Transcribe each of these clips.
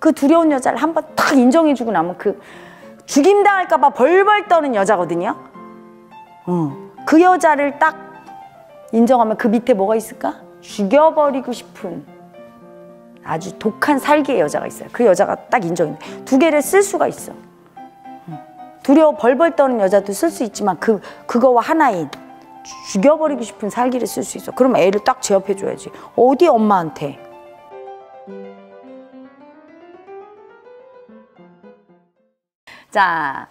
그 두려운 여자를 한번 딱 인정해주고 나면 그 죽임당할까봐 벌벌 떠는 여자거든요. 어. 그 여자를 딱 인정하면 그 밑에 뭐가 있을까? 죽여버리고 싶은 아주 독한 살기의 여자가 있어요. 그 여자가 딱 인정이 두 개를 쓸 수가 있어. 어. 두려워 벌벌 떠는 여자도 쓸 수 있지만 그, 그거와 하나인 죽여버리고 싶은 살기를 쓸 수 있어. 그럼 애를 딱 제압해줘야지. 어디 엄마한테? 자,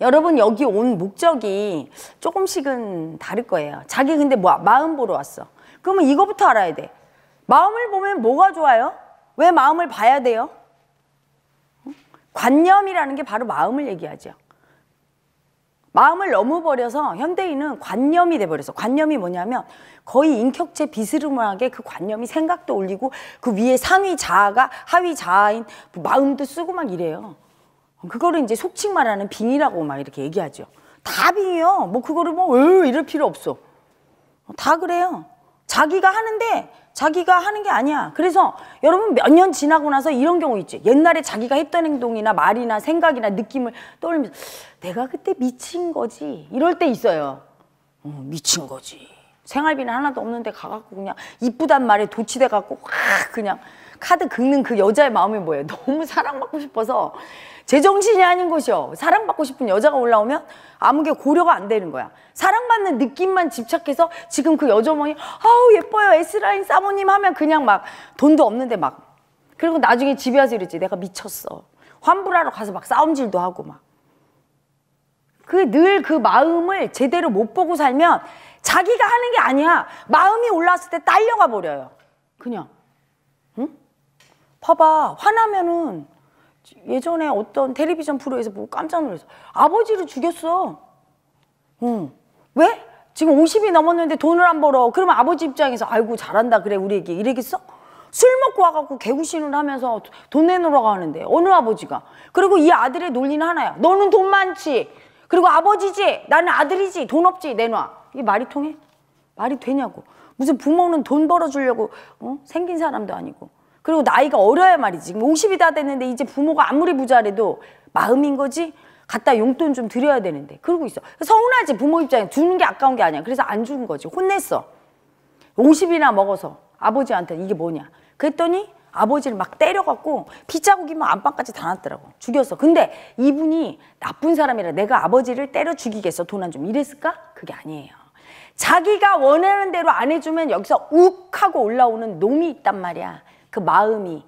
여러분 여기 온 목적이 조금씩은 다를 거예요. 자기 근데 뭐 마음 보러 왔어. 그러면 이거부터 알아야 돼. 마음을 보면 뭐가 좋아요? 왜 마음을 봐야 돼요? 관념이라는 게 바로 마음을 얘기하죠. 마음을 너무 버려서 현대인은 관념이 돼버려서 관념이 뭐냐면 거의 인격체 비스름하게 그 관념이 생각도 올리고 그 위에 상위 자아가 하위 자아인 마음도 쓰고 막 이래요. 그거를 이제 속칭 말하는 빙이라고 막 이렇게 얘기하죠. 다 빙이요. 뭐 그거를 뭐 으, 이럴 필요 없어. 다 그래요. 자기가 하는데 자기가 하는 게 아니야. 그래서 여러분 몇 년 지나고 나서 이런 경우 있지. 옛날에 자기가 했던 행동이나 말이나 생각이나 느낌을 떠올리면서 내가 그때 미친 거지. 이럴 때 있어요. 어, 미친 거지. 생활비는 하나도 없는데 가갖고 그냥 이쁘단 말에 도취돼 갖고 확 그냥 카드 긁는 그 여자의 마음이 뭐예요? 너무 사랑받고 싶어서 제정신이 아닌 것이요. 사랑받고 싶은 여자가 올라오면 아무 게 고려가 안 되는 거야. 사랑받는 느낌만 집착해서 지금 그 여자분이 아우 예뻐요 S라인 사모님 하면 그냥 막 돈도 없는데 막 그리고 나중에 집에 와서 이랬지 내가 미쳤어. 환불하러 가서 막 싸움질도 하고 막. 그 늘그 그 마음을 제대로 못 보고 살면 자기가 하는 게 아니야. 마음이 올라왔을 때 딸려가 버려요. 그냥. 응? 봐봐. 화나면은 예전에 어떤 텔레비전 프로에서 보고 깜짝 놀랐어. 아버지를 죽였어. 응. 왜? 지금 50이 넘었는데 돈을 안 벌어. 그러면 아버지 입장에서 아이고 잘한다 그래 우리 에게 이래겠어? 술 먹고 와갖고 개구신을 하면서 돈 내놓으러 가는데 어느 아버지가 그리고 이 아들의 논리는 하나야 너는 돈 많지 그리고 아버지지 나는 아들이지 돈 없지 내놔 이 말이 통해? 말이 되냐고 무슨 부모는 돈 벌어주려고 어? 생긴 사람도 아니고 그리고 나이가 어려야 말이지. 50이 다 됐는데 이제 부모가 아무리 부자래도 마음인 거지? 갖다 용돈 좀 드려야 되는데. 그러고 있어. 서운하지 부모 입장에 주는 게 아까운 게 아니야. 그래서 안 주는 거지. 혼냈어. 50이나 먹어서 아버지한테 이게 뭐냐. 그랬더니 아버지를 막 때려갖고 피자국이면 안방까지 다 났더라고. 죽였어. 근데 이분이 나쁜 사람이라 내가 아버지를 때려 죽이겠어. 돈 안좀 이랬을까? 그게 아니에요. 자기가 원하는 대로 안 해주면 여기서 욱 하고 올라오는 놈이 있단 말이야. 그 마음이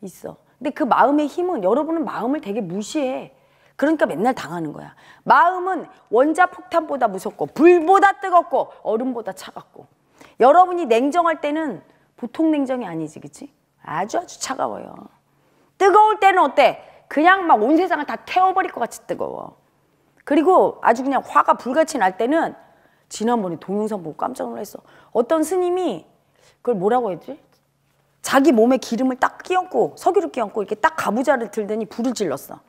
있어. 근데 그 마음의 힘은 여러분은 마음을 되게 무시해. 그러니까 맨날 당하는 거야. 마음은 원자 폭탄보다 무섭고 불보다 뜨겁고 얼음보다 차갑고 여러분이 냉정할 때는 보통 냉정이 아니지, 그치? 아주 아주 차가워요. 뜨거울 때는 어때? 그냥 막 온 세상을 다 태워버릴 것 같이 뜨거워. 그리고 아주 그냥 화가 불같이 날 때는 지난번에 동영상 보고 깜짝 놀랐어. 어떤 스님이 그걸 뭐라고 했지? 자기 몸에 기름을 딱 끼얹고 석유를 끼얹고 이렇게 딱 가부좌를 들더니 불을 질렀어.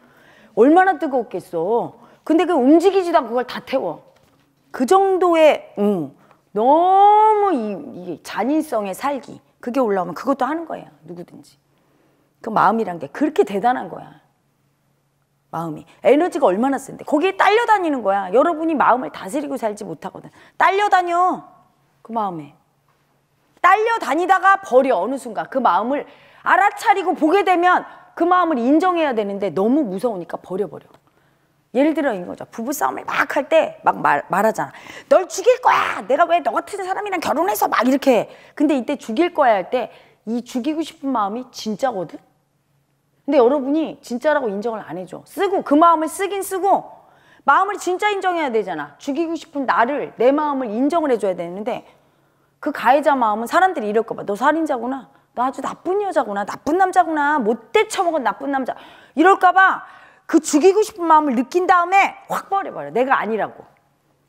얼마나 뜨거웠겠어. 근데 그 움직이지도 않고 그걸 다 태워. 그 정도의 음, 너무 이, 이 잔인성의 살기 그게 올라오면 그것도 하는 거예요. 누구든지. 그 마음이란 게 그렇게 대단한 거야. 마음이 에너지가 얼마나 센데 거기에 딸려다니는 거야. 여러분이 마음을 다스리고 살지 못하거든. 딸려다녀 그 마음에. 딸려다니다가 버려 어느 순간 그 마음을 알아차리고 보게 되면 그 마음을 인정해야 되는데 너무 무서우니까 버려버려. 예를 들어 인 거죠. 부부싸움을 막 할 때 막 말하잖아. 널 죽일 거야. 내가 왜 너 같은 사람이랑 결혼해서 막 이렇게 해. 근데 이때 죽일 거야 할 때 이 죽이고 싶은 마음이 진짜거든. 근데 여러분이 진짜라고 인정을 안 해줘. 쓰고 그 마음을 쓰긴 쓰고 마음을 진짜 인정해야 되잖아. 죽이고 싶은 나를 내 마음을 인정을 해줘야 되는데 그 가해자 마음은 사람들이 이럴까 봐. 너 살인자구나. 너 아주 나쁜 여자구나. 나쁜 남자구나. 못 대처먹은 나쁜 남자. 이럴까 봐그 죽이고 싶은 마음을 느낀 다음에 확 버려버려. 내가 아니라고.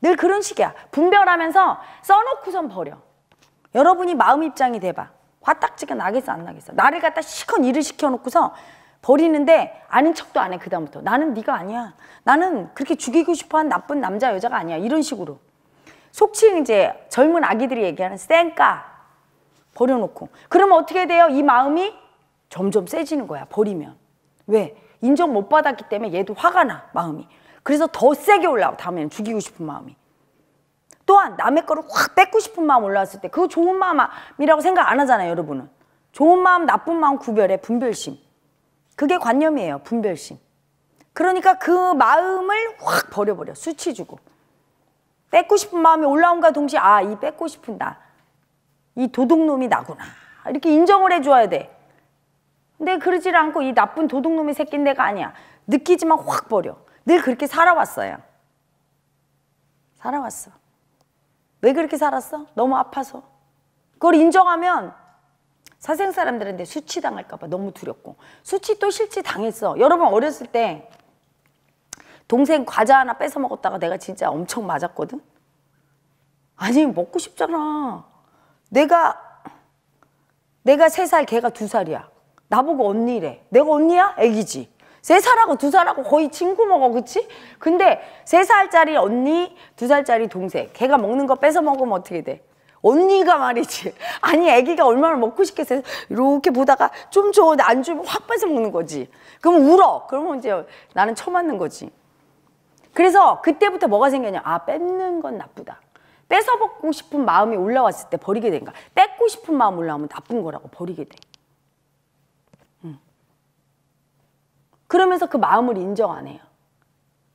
늘 그런 식이야. 분별하면서 써놓고선 버려. 여러분이 마음 입장이 돼봐. 화딱지가 나겠어 안 나겠어. 나를 갖다 시컷 일을 시켜놓고서 버리는데 아닌 척도 안 해 그다음부터. 나는 네가 아니야. 나는 그렇게 죽이고 싶어한 나쁜 남자 여자가 아니야. 이런 식으로. 속칭 이제 젊은 아기들이 얘기하는 쌩까 버려놓고 그러면 어떻게 돼요? 이 마음이 점점 세지는 거야 버리면 왜? 인정 못 받았기 때문에 얘도 화가 나 마음이 그래서 더 세게 올라와 다음에는 죽이고 싶은 마음이 또한 남의 거를 확 뺏고 싶은 마음 올라왔을 때 그 좋은 마음이라고 생각 안 하잖아요 여러분은 좋은 마음 나쁜 마음 구별해 분별심 그게 관념이에요 분별심 그러니까 그 마음을 확 버려버려 수치 주고 뺏고 싶은 마음이 올라옴과 동시에 아, 이 뺏고 싶은 나. 이 도둑놈이 나구나. 이렇게 인정을 해줘야 돼. 근데 그러질 않고 이 나쁜 도둑놈이 새낀 내가 아니야. 느끼지만 확 버려. 늘 그렇게 살아왔어요. 살아왔어. 왜 그렇게 살았어? 너무 아파서. 그걸 인정하면 사생 사람들한테 수치당할까봐 너무 두렵고 수치 또 실치 당했어. 여러분 어렸을 때 동생 과자 하나 뺏어 먹었다가 내가 진짜 엄청 맞았거든? 아니 먹고 싶잖아. 내가 내가 세살 걔가 두살이야 나보고 언니래. 내가 언니야? 애기지. 세살하고두살하고 거의 친구 먹어 그치? 근데 세살짜리 언니 두살짜리 동생 걔가 먹는 거 뺏어 먹으면 어떻게 돼? 언니가 말이지 아니 애기가 얼마나 먹고 싶겠어요 이렇게 보다가 좀 줘안 주면 확 뺏어 먹는 거지 그럼 울어 그러면 이제 나는 처맞는 거지 그래서 그때부터 뭐가 생겼냐 아 뺏는 건 나쁘다 뺏어 먹고 싶은 마음이 올라왔을 때 버리게 된가 뺏고 싶은 마음 올라오면 나쁜 거라고 버리게 돼 그러면서 그 마음을 인정 안 해요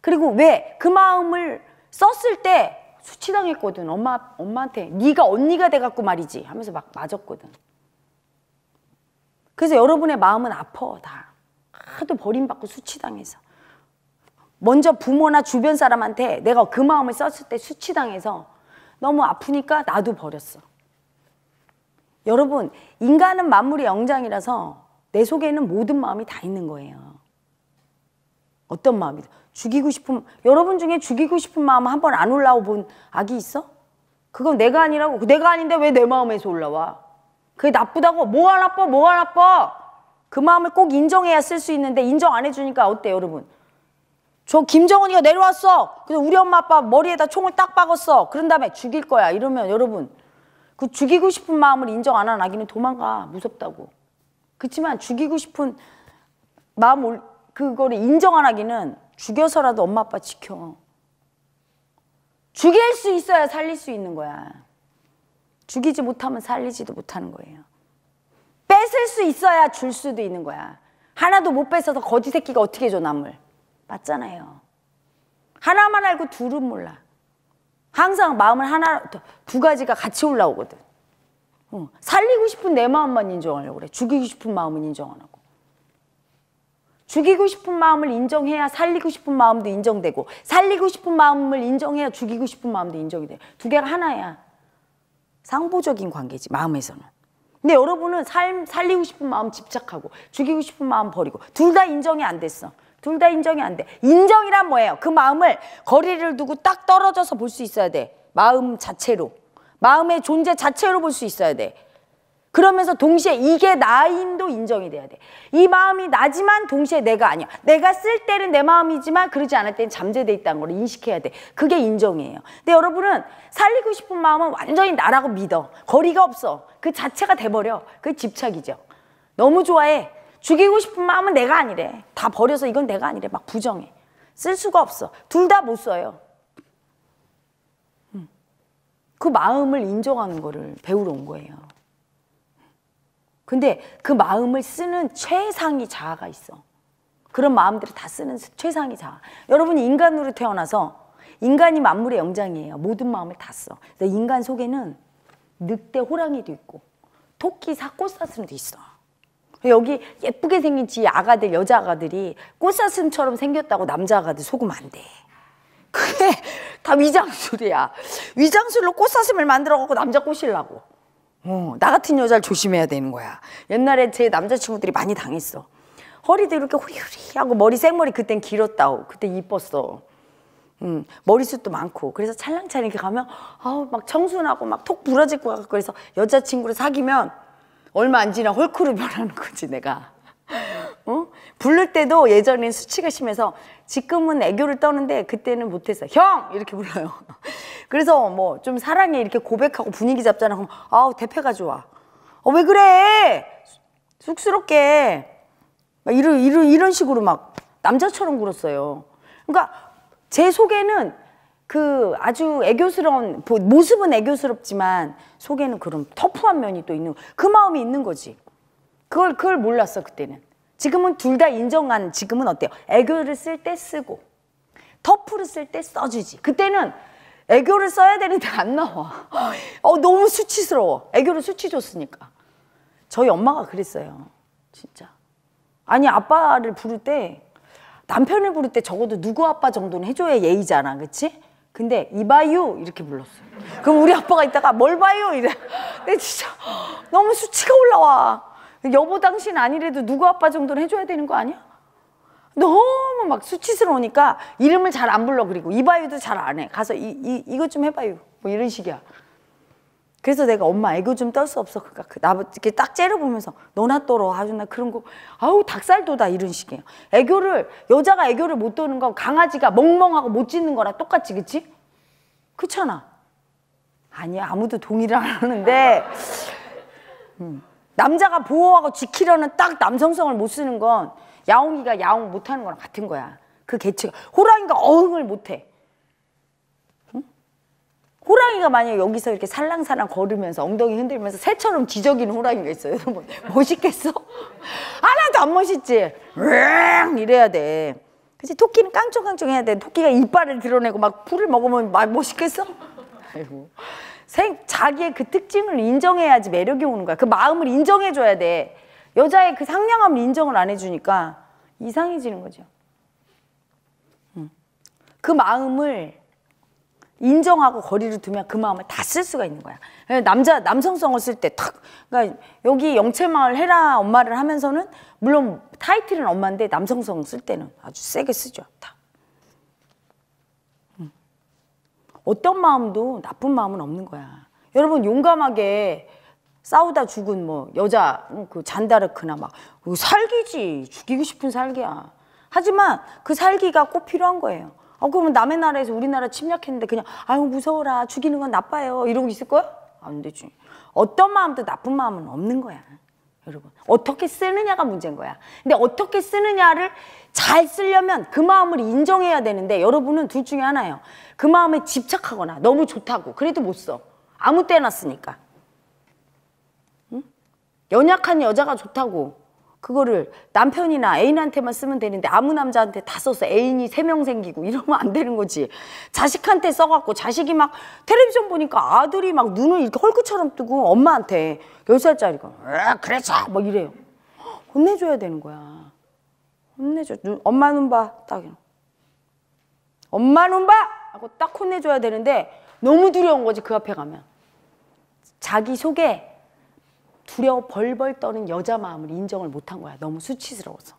그리고 왜그 마음을 썼을 때 수치당했거든 엄마 엄마한테 네가 언니가 돼갖고 말이지 하면서 막 맞았거든 그래서 여러분의 마음은 아퍼다 하도 버림받고 수치당해서 먼저 부모나 주변 사람한테 내가 그 마음을 썼을 때 수치당해서 너무 아프니까 나도 버렸어. 여러분, 인간은 만물의 영장이라서 내 속에는 모든 마음이 다 있는 거예요. 어떤 마음이든 죽이고 싶은 여러분 중에 죽이고 싶은 마음 한 번 안 올라오 본 악이 있어? 그건 내가 아니라고 내가 아닌데 왜 내 마음에서 올라와? 그게 나쁘다고 뭐가 나빠 뭐가 나빠 그 마음을 꼭 인정해야 쓸 수 있는데 인정 안 해주니까 어때 여러분? 저 김정은이가 내려왔어. 그래서 우리 엄마 아빠 머리에다 총을 딱 박았어. 그런 다음에 죽일 거야. 이러면 여러분 그 죽이고 싶은 마음을 인정 안 한 아기는 도망가 무섭다고. 그렇지만 죽이고 싶은 마음을 그거를 인정 안 하기는 죽여서라도 엄마 아빠 지켜. 죽일 수 있어야 살릴 수 있는 거야. 죽이지 못하면 살리지도 못하는 거예요. 뺏을 수 있어야 줄 수도 있는 거야. 하나도 못 뺏어서 거지 새끼가 어떻게 줘 남을. 맞잖아요. 하나만 알고 둘은 몰라. 항상 마음은 하나, 두 가지가 같이 올라오거든. 어, 살리고 싶은 내 마음만 인정하려고 그래. 죽이고 싶은 마음은 인정 안 하고. 죽이고 싶은 마음을 인정해야 살리고 싶은 마음도 인정되고, 살리고 싶은 마음을 인정해야 죽이고 싶은 마음도 인정이 돼. 두 개가 하나야. 상보적인 관계지, 마음에서는. 근데 여러분은 살, 살리고 싶은 마음 집착하고, 죽이고 싶은 마음 버리고, 둘 다 인정이 안 됐어. 둘다 인정이 안 돼. 인정이란 뭐예요? 그 마음을 거리를 두고 딱 떨어져서 볼 수 있어야 돼. 마음 자체로. 마음의 존재 자체로 볼 수 있어야 돼. 그러면서 동시에 이게 나인도 인정이 돼야 돼. 이 마음이 나지만 동시에 내가 아니야. 내가 쓸 때는 내 마음이지만 그러지 않을 때는 잠재돼 있다는 걸 인식해야 돼. 그게 인정이에요. 근데 여러분은 살리고 싶은 마음은 완전히 나라고 믿어. 거리가 없어. 그 자체가 돼버려. 그게 집착이죠. 너무 좋아해. 죽이고 싶은 마음은 내가 아니래. 다 버려서 이건 내가 아니래. 막 부정해. 쓸 수가 없어. 둘 다 못 써요. 음. 그 마음을 인정하는 거를 배우러 온 거예요. 근데 그 마음을 쓰는 최상위 자아가 있어. 그런 마음들을 다 쓰는 최상위 자아. 여러분이 인간으로 태어나서 인간이 만물의 영장이에요. 모든 마음을 다 써. 인간 속에는 늑대 호랑이도 있고 토끼 사꽃사슴도 있어. 여기 예쁘게 생긴 지 아가들 여자 아가들이 꽃사슴처럼 생겼다고 남자 아가들 속으면 안 돼. 그게 다 위장술이야. 위장술로 꽃사슴을 만들어 갖고 남자 꼬시려고. 어, 나 같은 여자를 조심해야 되는 거야. 옛날에 제 남자친구들이 많이 당했어. 허리도 이렇게 후리후리 하고 머리 생머리 그땐 길었다고. 그때 이뻤어. 음, 머리숱도 많고 그래서 찰랑찰랑 이렇게 가면 아우 막 청순하고 막 톡 부러질 것 같고 그래서 여자친구를 사귀면 얼마 안 지나 헐크로 변하는 거지 내가 어? 부를 때도 예전엔 수치가 심해서 지금은 애교를 떠는데 그때는 못했어 형 이렇게 불러요 그래서 뭐 좀 사랑해 이렇게 고백하고 분위기 잡잖아 그럼 아우 대패가 좋아 어 왜 그래 쑥스럽게 막 이런 이런 이런 식으로 막 남자처럼 굴었어요 그러니까 제 속에는 그 아주 애교스러운 모습은 애교스럽지만 속에는 그런 터프한 면이 또 있는 그 마음이 있는 거지. 그걸 그걸 몰랐어 그때는. 지금은 둘 다 인정한 지금은 어때요? 애교를 쓸 때 쓰고 터프를 쓸 때 써주지. 그때는 애교를 써야 되는데 안 나와. 어 너무 수치스러워. 애교를 수치 줬으니까. 저희 엄마가 그랬어요. 진짜. 아니 아빠를 부를 때 남편을 부를 때 적어도 누구 아빠 정도는 해줘야 예의잖아, 그렇지? 근데 이봐요 이렇게 불렀어요. 그럼 우리 아빠가 이따가 뭘 봐요 이래. 근데 진짜 너무 수치가 올라와. 여보 당신 아니래도 누구 아빠 정도는 해줘야 되는 거 아니야? 너무 막 수치스러우니까 이름을 잘 안 불러 그리고 이봐요도 잘 안 해. 가서 이, 이, 이것 좀 해봐요. 뭐 이런 식이야. 그래서 내가 엄마 애교 좀 떨 수 없어. 그니까 그 나 이렇게 딱 째려보면서 너나 떨어. 아주 나 그런 거 아우 닭살 돋다 이런 식이에요. 애교를 여자가 애교를 못 도는 건 강아지가 멍멍하고 못 짖는 거랑 똑같지 그치? 그렇잖아. 아니 야 아무도 동의를 안 하는데 음. 남자가 보호하고 지키려는 딱 남성성을 못 쓰는 건 야옹이가 야옹 못하는 거랑 같은 거야. 그 개체가 호랑이가 어흥을 못해. 호랑이가 만약에 여기서 이렇게 살랑살랑 걸으면서 엉덩이 흔들면서 새처럼 지저귀는 호랑이가 있어요. 여러분 뭐, 멋있겠어? 하나도 안 멋있지? 으앙 이래야 돼. 그치 토끼는 깡총깡총 해야 돼. 토끼가 이빨을 드러내고 막 풀을 먹으면 막 멋있겠어? 아이고. 생, 자기의 그 특징을 인정해야지 매력이 오는 거야. 그 마음을 인정해줘야 돼. 여자의 그 상냥함을 인정을 안 해주니까 이상해지는 거죠. 그 마음을 인정하고 거리를 두면 그 마음을 다 쓸 수가 있는 거야. 예, 남자 남성성을 쓸 때 탁. 그러니까 여기 영채마을 해라 엄마를 하면서는 물론 타이틀은 엄마인데 남성성 쓸 때는 아주 세게 쓰죠. 다. 음. 어떤 마음도 나쁜 마음은 없는 거야. 여러분 용감하게 싸우다 죽은 뭐 여자 그 잔다르크나 막 그 살기지 죽이고 싶은 살기야. 하지만 그 살기가 꼭 필요한 거예요. 어, 그러면 남의 나라에서 우리나라 침략했는데 그냥 아유 무서워라 죽이는 건 나빠요 이러고 있을 거야? 안 아, 되지. 어떤 마음도 나쁜 마음은 없는 거야. 여러분 어떻게 쓰느냐가 문제인 거야. 근데 어떻게 쓰느냐를 잘 쓰려면 그 마음을 인정해야 되는데 여러분은 둘 중에 하나예요. 그 마음에 집착하거나 너무 좋다고 그래도 못 써. 아무 때나 쓰니까. 응? 연약한 여자가 좋다고 그거를 남편이나 애인한테만 쓰면 되는데 아무 남자한테 다 써서 애인이 세 명 생기고 이러면 안 되는 거지. 자식한테 써갖고 자식이 막 텔레비전 보니까 아들이 막 눈을 이렇게 헐크처럼 뜨고 엄마한테 열살짜리가 그래서 막 이래요. 혼내줘야 되는 거야. 혼내줘. 눈, 엄마 눈 봐. 딱 이런. 엄마 눈 봐! 하고 딱 혼내줘야 되는데 너무 두려운 거지 그 앞에 가면. 자기 속에 두려워 벌벌 떠는 여자 마음을 인정을 못 한 거야. 너무 수치스러워서.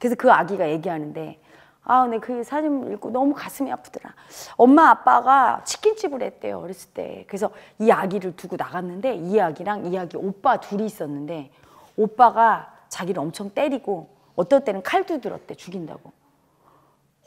그래서 그 아기가 얘기하는데 아, 근데 그 사진 읽고 너무 가슴이 아프더라. 엄마 아빠가 치킨집을 했대요. 어렸을 때. 그래서 이 아기를 두고 나갔는데 이 아기랑 이 아기 오빠 둘이 있었는데 오빠가 자기를 엄청 때리고 어떨 때는 칼도들었대 죽인다고.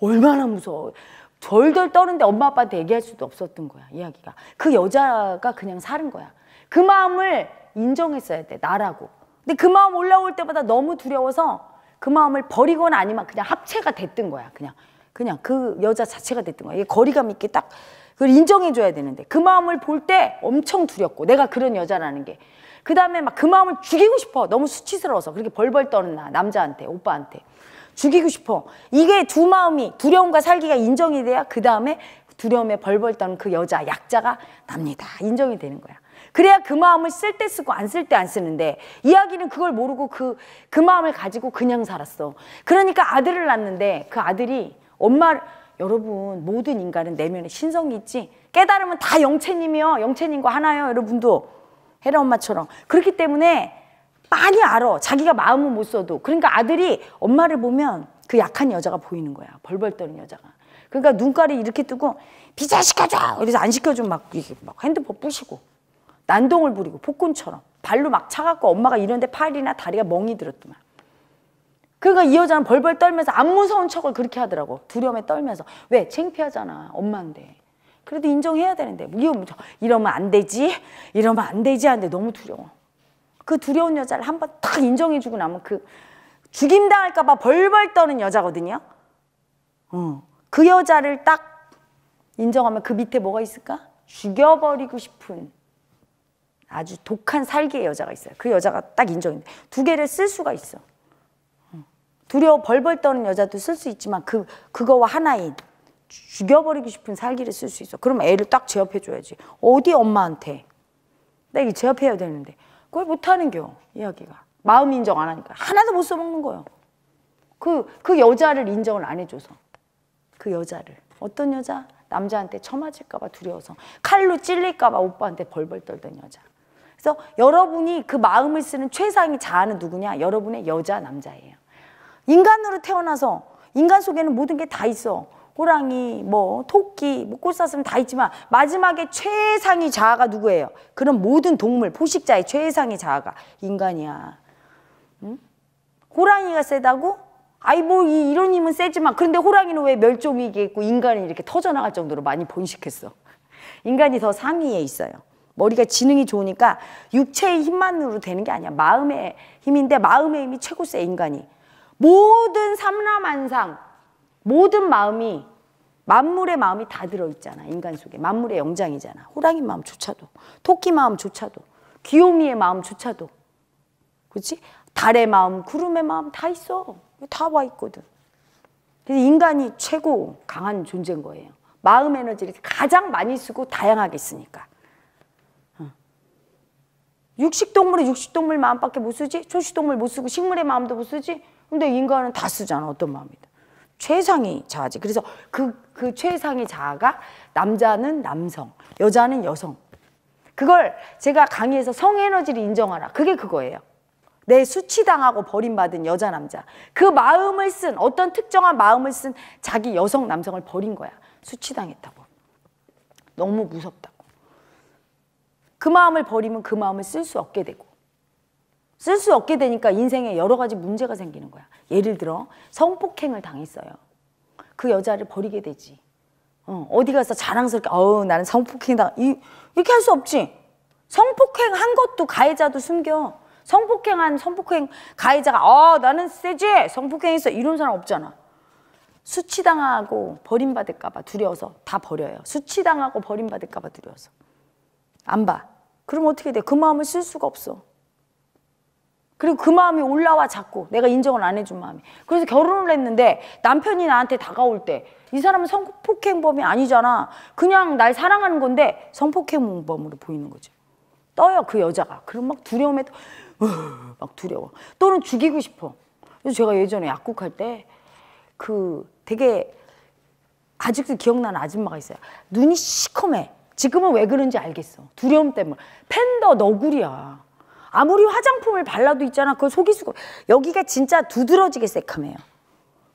얼마나 무서워. 덜덜 떠는데 엄마 아빠한테 얘기할 수도 없었던 거야. 이 아기가. 그 여자가 그냥 사는 거야. 그 마음을 인정했어야 돼 나라고 근데 그 마음 올라올 때마다 너무 두려워서 그 마음을 버리거나 아니면 그냥 합체가 됐던 거야 그냥 그냥 그 여자 자체가 됐던 거야 거리감 있게 딱 그걸 인정해줘야 되는데 그 마음을 볼 때 엄청 두렵고 내가 그런 여자라는 게그 다음에 막 그 마음을 죽이고 싶어 너무 수치스러워서 그렇게 벌벌 떠는 나 남자한테 오빠한테 죽이고 싶어 이게 두 마음이 두려움과 살기가 인정이 돼야 그 다음에 두려움에 벌벌 떠는 그 여자 약자가 납니다 인정이 되는 거야 그래야 그 마음을 쓸 때 쓰고 안 쓸 때 안 쓰는데 이야기는 그걸 모르고 그, 그 마음을 가지고 그냥 살았어. 그러니까 아들을 낳는데 그 아들이 엄마 여러분 모든 인간은 내면에 신성이 있지 깨달으면 다 영체님이요. 영체님과 하나요. 여러분도 헤라 엄마처럼. 그렇기 때문에 많이 알아. 자기가 마음은 못 써도. 그러니까 아들이 엄마를 보면 그 약한 여자가 보이는 거야. 벌벌 떠는 여자가. 그러니까 눈깔이 이렇게 뜨고 비자 시켜줘. 그래서 안 시켜주면 막, 막 핸드폰 부시고. 난동을 부리고 폭군처럼 발로 막 차갖고 엄마가 이런데 팔이나 다리가 멍이 들었더만. 그러니까 이 여자는 벌벌 떨면서 안 무서운 척을 그렇게 하더라고. 두려움에 떨면서. 왜? 창피하잖아. 엄마인데. 그래도 인정해야 되는데. 뭐 이러면 안 되지. 이러면 안 되지. 하는데 너무 두려워. 그 두려운 여자를 한번탁 인정해주고 나면 그 죽임당할까봐 벌벌 떠는 여자거든요. 어. 그 여자를 딱 인정하면 그 밑에 뭐가 있을까? 죽여버리고 싶은 아주 독한 살기의 여자가 있어요. 그 여자가 딱 인정인데 두 개를 쓸 수가 있어. 두려워 벌벌 떠는 여자도 쓸 수 있지만 그 그거와 하나인 죽여버리고 싶은 살기를 쓸 수 있어. 그럼 애를 딱 제압해 줘야지. 어디 엄마한테 내가 제압해야 되는데 그걸 못 하는겨 이야기가 마음 인정 안 하니까 하나도 못 써먹는 거예요. 그 그 여자를 인정을 안 해줘서 그 여자를 어떤 여자 남자한테 처맞을까봐 두려워서 칼로 찔릴까봐 오빠한테 벌벌 떨던 여자. 그래서 여러분이 그 마음을 쓰는 최상의 자아는 누구냐? 여러분의 여자, 남자예요. 인간으로 태어나서 인간 속에는 모든 게 다 있어. 호랑이, 뭐 토끼, 뭐 꽃사슴 다 있지만 마지막에 최상의 자아가 누구예요? 그런 모든 동물, 포식자의 최상의 자아가 인간이야. 응? 호랑이가 세다고? 아이 뭐 이, 런 힘은 세지만 그런데 호랑이는 왜멸종위기 있고 인간이 이렇게 터져나갈 정도로 많이 번식했어. 인간이 더 상위에 있어요. 머리가 지능이 좋으니까 육체의 힘만으로 되는 게 아니야. 마음의 힘인데 마음의 힘이 최고 세 인간이. 모든 삼라만상 모든 마음이 만물의 마음이 다 들어있잖아 인간 속에 만물의 영장이잖아 호랑이 마음조차도 토끼 마음조차도 귀요미의 마음조차도 그렇지? 달의 마음 구름의 마음 다 있어 다 와 있거든 그래서 인간이 최고 강한 존재인 거예요 마음 에너지를 가장 많이 쓰고 다양하게 쓰니까 육식동물이 육식동물 마음밖에 못 쓰지? 초식동물 못 쓰고 식물의 마음도 못 쓰지? 근데 인간은 다 쓰잖아. 어떤 마음이든. 최상의 자아지. 그래서 그, 그 최상의 자아가 남자는 남성, 여자는 여성. 그걸 제가 강의에서 성에너지를 인정하라. 그게 그거예요. 내 수치당하고 버림받은 여자, 남자. 그 마음을 쓴, 어떤 특정한 마음을 쓴 자기 여성, 남성을 버린 거야. 수치당했다고. 너무 무섭다. 그 마음을 버리면 그 마음을 쓸 수 없게 되고 쓸 수 없게 되니까 인생에 여러 가지 문제가 생기는 거야. 예를 들어 성폭행을 당했어요. 그 여자를 버리게 되지. 어, 디 가서 자랑스럽게 어 나는 성폭행 당 이, 렇게할 수 없지. 성폭행 한 것도 가해자도 숨겨. 성폭행한 성폭행 가해자가 아 나는 세지 성폭행했어 이런 사람 없잖아. 수치당하고 버림받을까 봐 두려워서 다 버려요. 수치당하고 버림받을까 봐 두려워서. 안 봐. 그럼 어떻게 돼? 그 마음을 쓸 수가 없어. 그리고 그 마음이 올라와 자꾸 내가 인정을 안 해준 마음이. 그래서 결혼을 했는데 남편이 나한테 다가올 때 이 사람은 성폭행범이 아니잖아. 그냥 날 사랑하는 건데 성폭행범으로 보이는 거죠. 떠요 그 여자가. 그럼 막 두려움에 막 두려워. 또는 죽이고 싶어. 그래서 제가 예전에 약국할 때 그 되게 아직도 기억나는 아줌마가 있어요. 눈이 시커매. 지금은 왜 그런지 알겠어. 두려움 때문에. 팬더 너구리야. 아무리 화장품을 발라도 있잖아. 그속이수고 여기가 진짜 두드러지게 새카매요.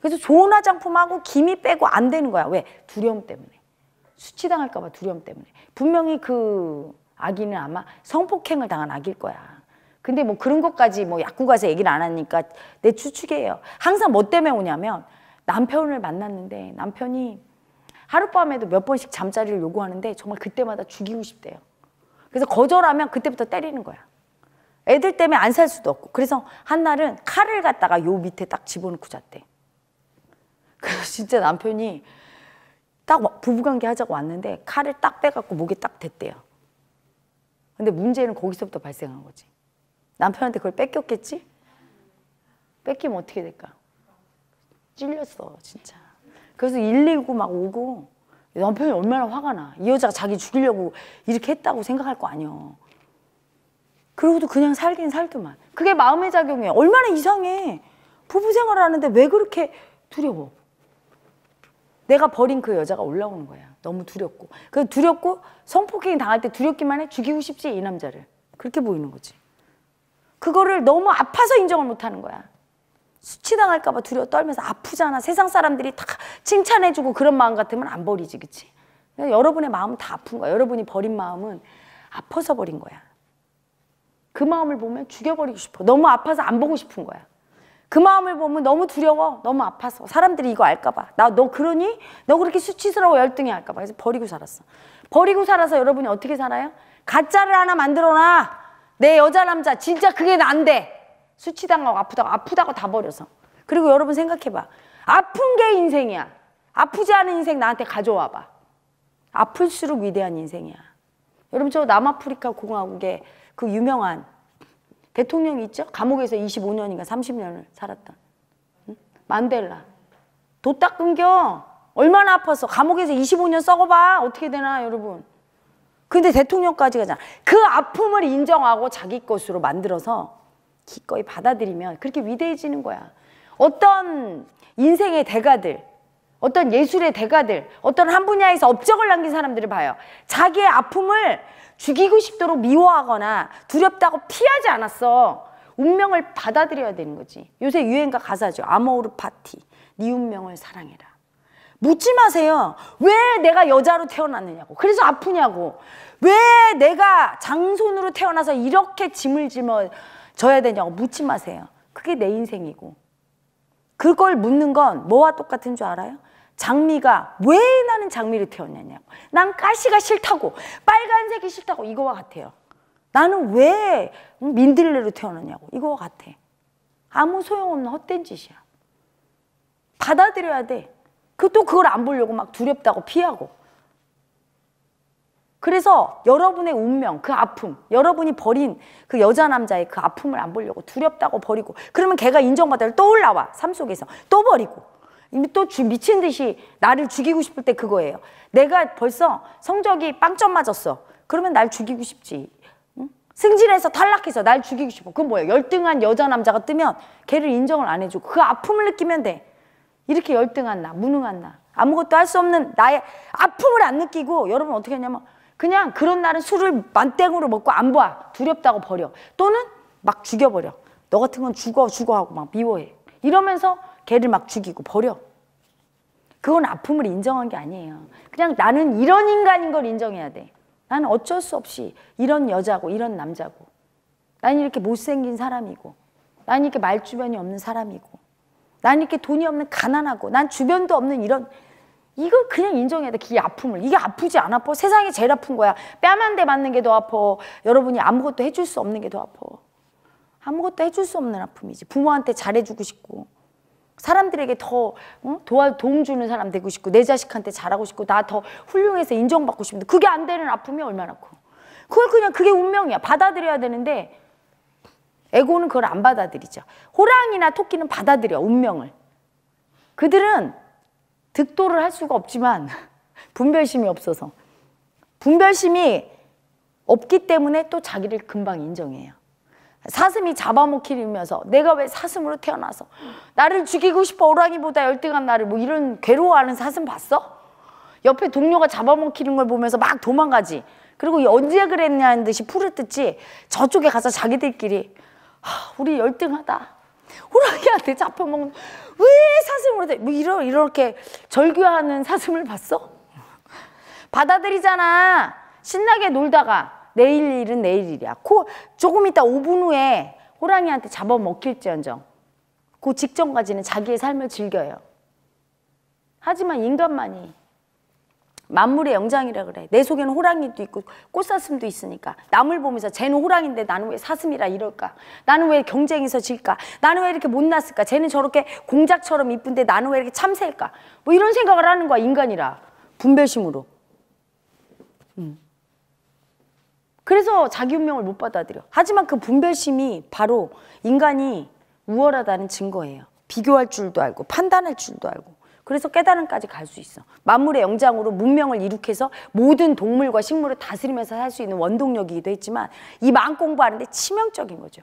그래서 좋은 화장품하고 기미 빼고 안 되는 거야. 왜? 두려움 때문에. 수치당할까 봐 두려움 때문에. 분명히 그 아기는 아마 성폭행을 당한 아기일 거야. 근데 뭐 그런 것까지 뭐 약국 가서 얘기를 안 하니까 내 추측이에요. 항상 뭐 때문에 오냐면 남편을 만났는데 남편이 하룻밤에도 몇 번씩 잠자리를 요구하는데 정말 그때마다 죽이고 싶대요. 그래서 거절하면 그때부터 때리는 거야. 애들 때문에 안 살 수도 없고. 그래서 한 날은 칼을 갖다가 요 밑에 딱 집어넣고 잤대. 그래서 진짜 남편이 딱 부부관계 하자고 왔는데 칼을 딱 빼갖고 목에 딱 댔대요. 근데 문제는 거기서부터 발생한 거지. 남편한테 그걸 뺏겼겠지? 뺏기면 어떻게 될까? 찔렸어, 진짜. 그래서 119막 오고 남편이 얼마나 화가 나. 이 여자가 자기 죽이려고 이렇게 했다고 생각할 거 아니야. 그러고도 그냥 살긴 살더만. 그게 마음의 작용이야. 얼마나 이상해. 부부 생활을 하는데 왜 그렇게 두려워? 내가 버린 그 여자가 올라오는 거야. 너무 두렵고. 그 두렵고 성폭행 당할 때 두렵기만 해. 죽이고 싶지 이 남자를. 그렇게 보이는 거지. 그거를 너무 아파서 인정을 못 하는 거야. 수치당할까봐 두려워 떨면서 아프잖아. 세상 사람들이 다 칭찬해주고 그런 마음 같으면 안 버리지, 그치? 그러니까 여러분의 마음은 다 아픈 거야. 여러분이 버린 마음은 아파서 버린 거야. 그 마음을 보면 죽여버리고 싶어. 너무 아파서 안 보고 싶은 거야. 그 마음을 보면 너무 두려워. 너무 아파서. 사람들이 이거 알까봐. 나 너 그러니? 너 그렇게 수치스러워 열등해 할까봐. 그래서 버리고 살았어. 버리고 살아서 여러분이 어떻게 살아요? 가짜를 하나 만들어놔. 내 여자 남자 진짜 그게 난데. 수치당하고 아프다고 아프다고 다 버려서 그리고 여러분 생각해봐 아픈 게 인생이야 아프지 않은 인생 나한테 가져와봐 아플수록 위대한 인생이야 여러분 저 남아프리카 공화국에 그 유명한 대통령 있죠? 감옥에서 25년인가 30년을 살았던 응? 만델라 도딱 끊겨 얼마나 아팠어 감옥에서 25년 썩어봐 어떻게 되나 여러분 근데 대통령까지 가잖아 그 아픔을 인정하고 자기 것으로 만들어서 기꺼이 받아들이면 그렇게 위대해지는 거야. 어떤 인생의 대가들, 어떤 예술의 대가들, 어떤 한 분야에서 업적을 남긴 사람들을 봐요. 자기의 아픔을 죽이고 싶도록 미워하거나 두렵다고 피하지 않았어. 운명을 받아들여야 되는 거지. 요새 유행가 가사죠. 아모르 파티. 네 운명을 사랑해라. 묻지 마세요. 왜 내가 여자로 태어났느냐고. 그래서 아프냐고. 왜 내가 장손으로 태어나서 이렇게 짐을 짊어 져야 되냐고 묻지 마세요. 그게 내 인생이고. 그걸 묻는 건 뭐와 똑같은 줄 알아요? 장미가 왜 나는 장미를 태웠냐냐고. 난 가시가 싫다고. 빨간색이 싫다고. 이거와 같아요. 나는 왜 민들레로 태어났냐고. 이거와 같아. 아무 소용없는 헛된 짓이야. 받아들여야 돼. 그또 그걸 안 보려고 막 두렵다고 피하고. 그래서 여러분의 운명, 그 아픔, 여러분이 버린 그 여자 남자의 그 아픔을 안 보려고 두렵다고 버리고 그러면 걔가 인정받아를 또 올라와 삶 속에서 또 버리고 이미 또 주, 미친 듯이 나를 죽이고 싶을 때 그거예요. 내가 벌써 성적이 빵점 맞았어. 그러면 날 죽이고 싶지. 응? 승진해서 탈락해서 날 죽이고 싶어. 그건 뭐예요? 열등한 여자 남자가 뜨면 걔를 인정을 안 해주고 그 아픔을 느끼면 돼. 이렇게 열등한 나, 무능한 나, 아무것도 할 수 없는 나의 아픔을 안 느끼고 여러분 어떻게 하냐면 그냥 그런 날은 술을 만땡으로 먹고 안 봐. 두렵다고 버려. 또는 막 죽여버려. 너 같은 건 죽어 죽어 하고 막 미워해. 이러면서 걔를 막 죽이고 버려. 그건 아픔을 인정한 게 아니에요. 그냥 나는 이런 인간인 걸 인정해야 돼. 나는 어쩔 수 없이 이런 여자고 이런 남자고. 난 이렇게 못생긴 사람이고. 난 이렇게 말주변이 없는 사람이고. 난 이렇게 돈이 없는 가난하고. 난 주변도 없는 이런 이거 그냥 인정해야 돼. 그 아픔을. 이게 아프지 않 아파. 세상이 제일 아픈 거야. 뺨 한 대 맞는 게 더 아파. 여러분이 아무것도 해줄 수 없는 게 더 아파. 아무것도 해줄 수 없는 아픔이지. 부모한테 잘해주고 싶고. 사람들에게 더 응? 도와 도움 주는 사람 되고 싶고 내 자식한테 잘하고 싶고 나 더 훌륭해서 인정받고 싶은데 그게 안 되는 아픔이 얼마나 커. 그걸 그냥 그게 운명이야. 받아들여야 되는데 에고는 그걸 안 받아들이죠. 호랑이나 토끼는 받아들여 운명을. 그들은 득도를 할 수가 없지만 분별심이 없어서 분별심이 없기 때문에 또 자기를 금방 인정해요. 사슴이 잡아먹히면서 내가 왜 사슴으로 태어나서 나를 죽이고 싶어 오랑이보다 열등한 나를 뭐 이런 괴로워하는 사슴 봤어? 옆에 동료가 잡아먹히는 걸 보면서 막 도망가지. 그리고 언제 그랬냐는 듯이 풀을 뜯지 저쪽에 가서 자기들끼리 아, 우리 열등하다. 호랑이한테 잡혀먹는 왜 사슴으로 돼? 뭐 이런 이렇게 절규하는 사슴을 봤어? 받아들이잖아. 신나게 놀다가 내일 일은 내일 일이야. 코 조금 있다 5분 후에 호랑이한테 잡아먹힐지언정. 그 직전까지는 자기의 삶을 즐겨요. 하지만 인간만이 만물의 영장이라 그래. 내 속에는 호랑이도 있고 꽃사슴도 있으니까. 남을 보면서 쟤는 호랑인데 나는 왜 사슴이라 이럴까? 나는 왜 경쟁에서 질까? 나는 왜 이렇게 못났을까? 쟤는 저렇게 공작처럼 이쁜데 나는 왜 이렇게 참새일까? 뭐 이런 생각을 하는 거야 인간이라. 분별심으로. 음. 그래서 자기 운명을 못 받아들여. 하지만 그 분별심이 바로 인간이 우월하다는 증거예요. 비교할 줄도 알고 판단할 줄도 알고. 그래서 깨달음까지 갈 수 있어. 만물의 영장으로 문명을 이룩해서 모든 동물과 식물을 다스리면서 살 수 있는 원동력이기도 했지만 이 마음 공부하는데 치명적인 거죠.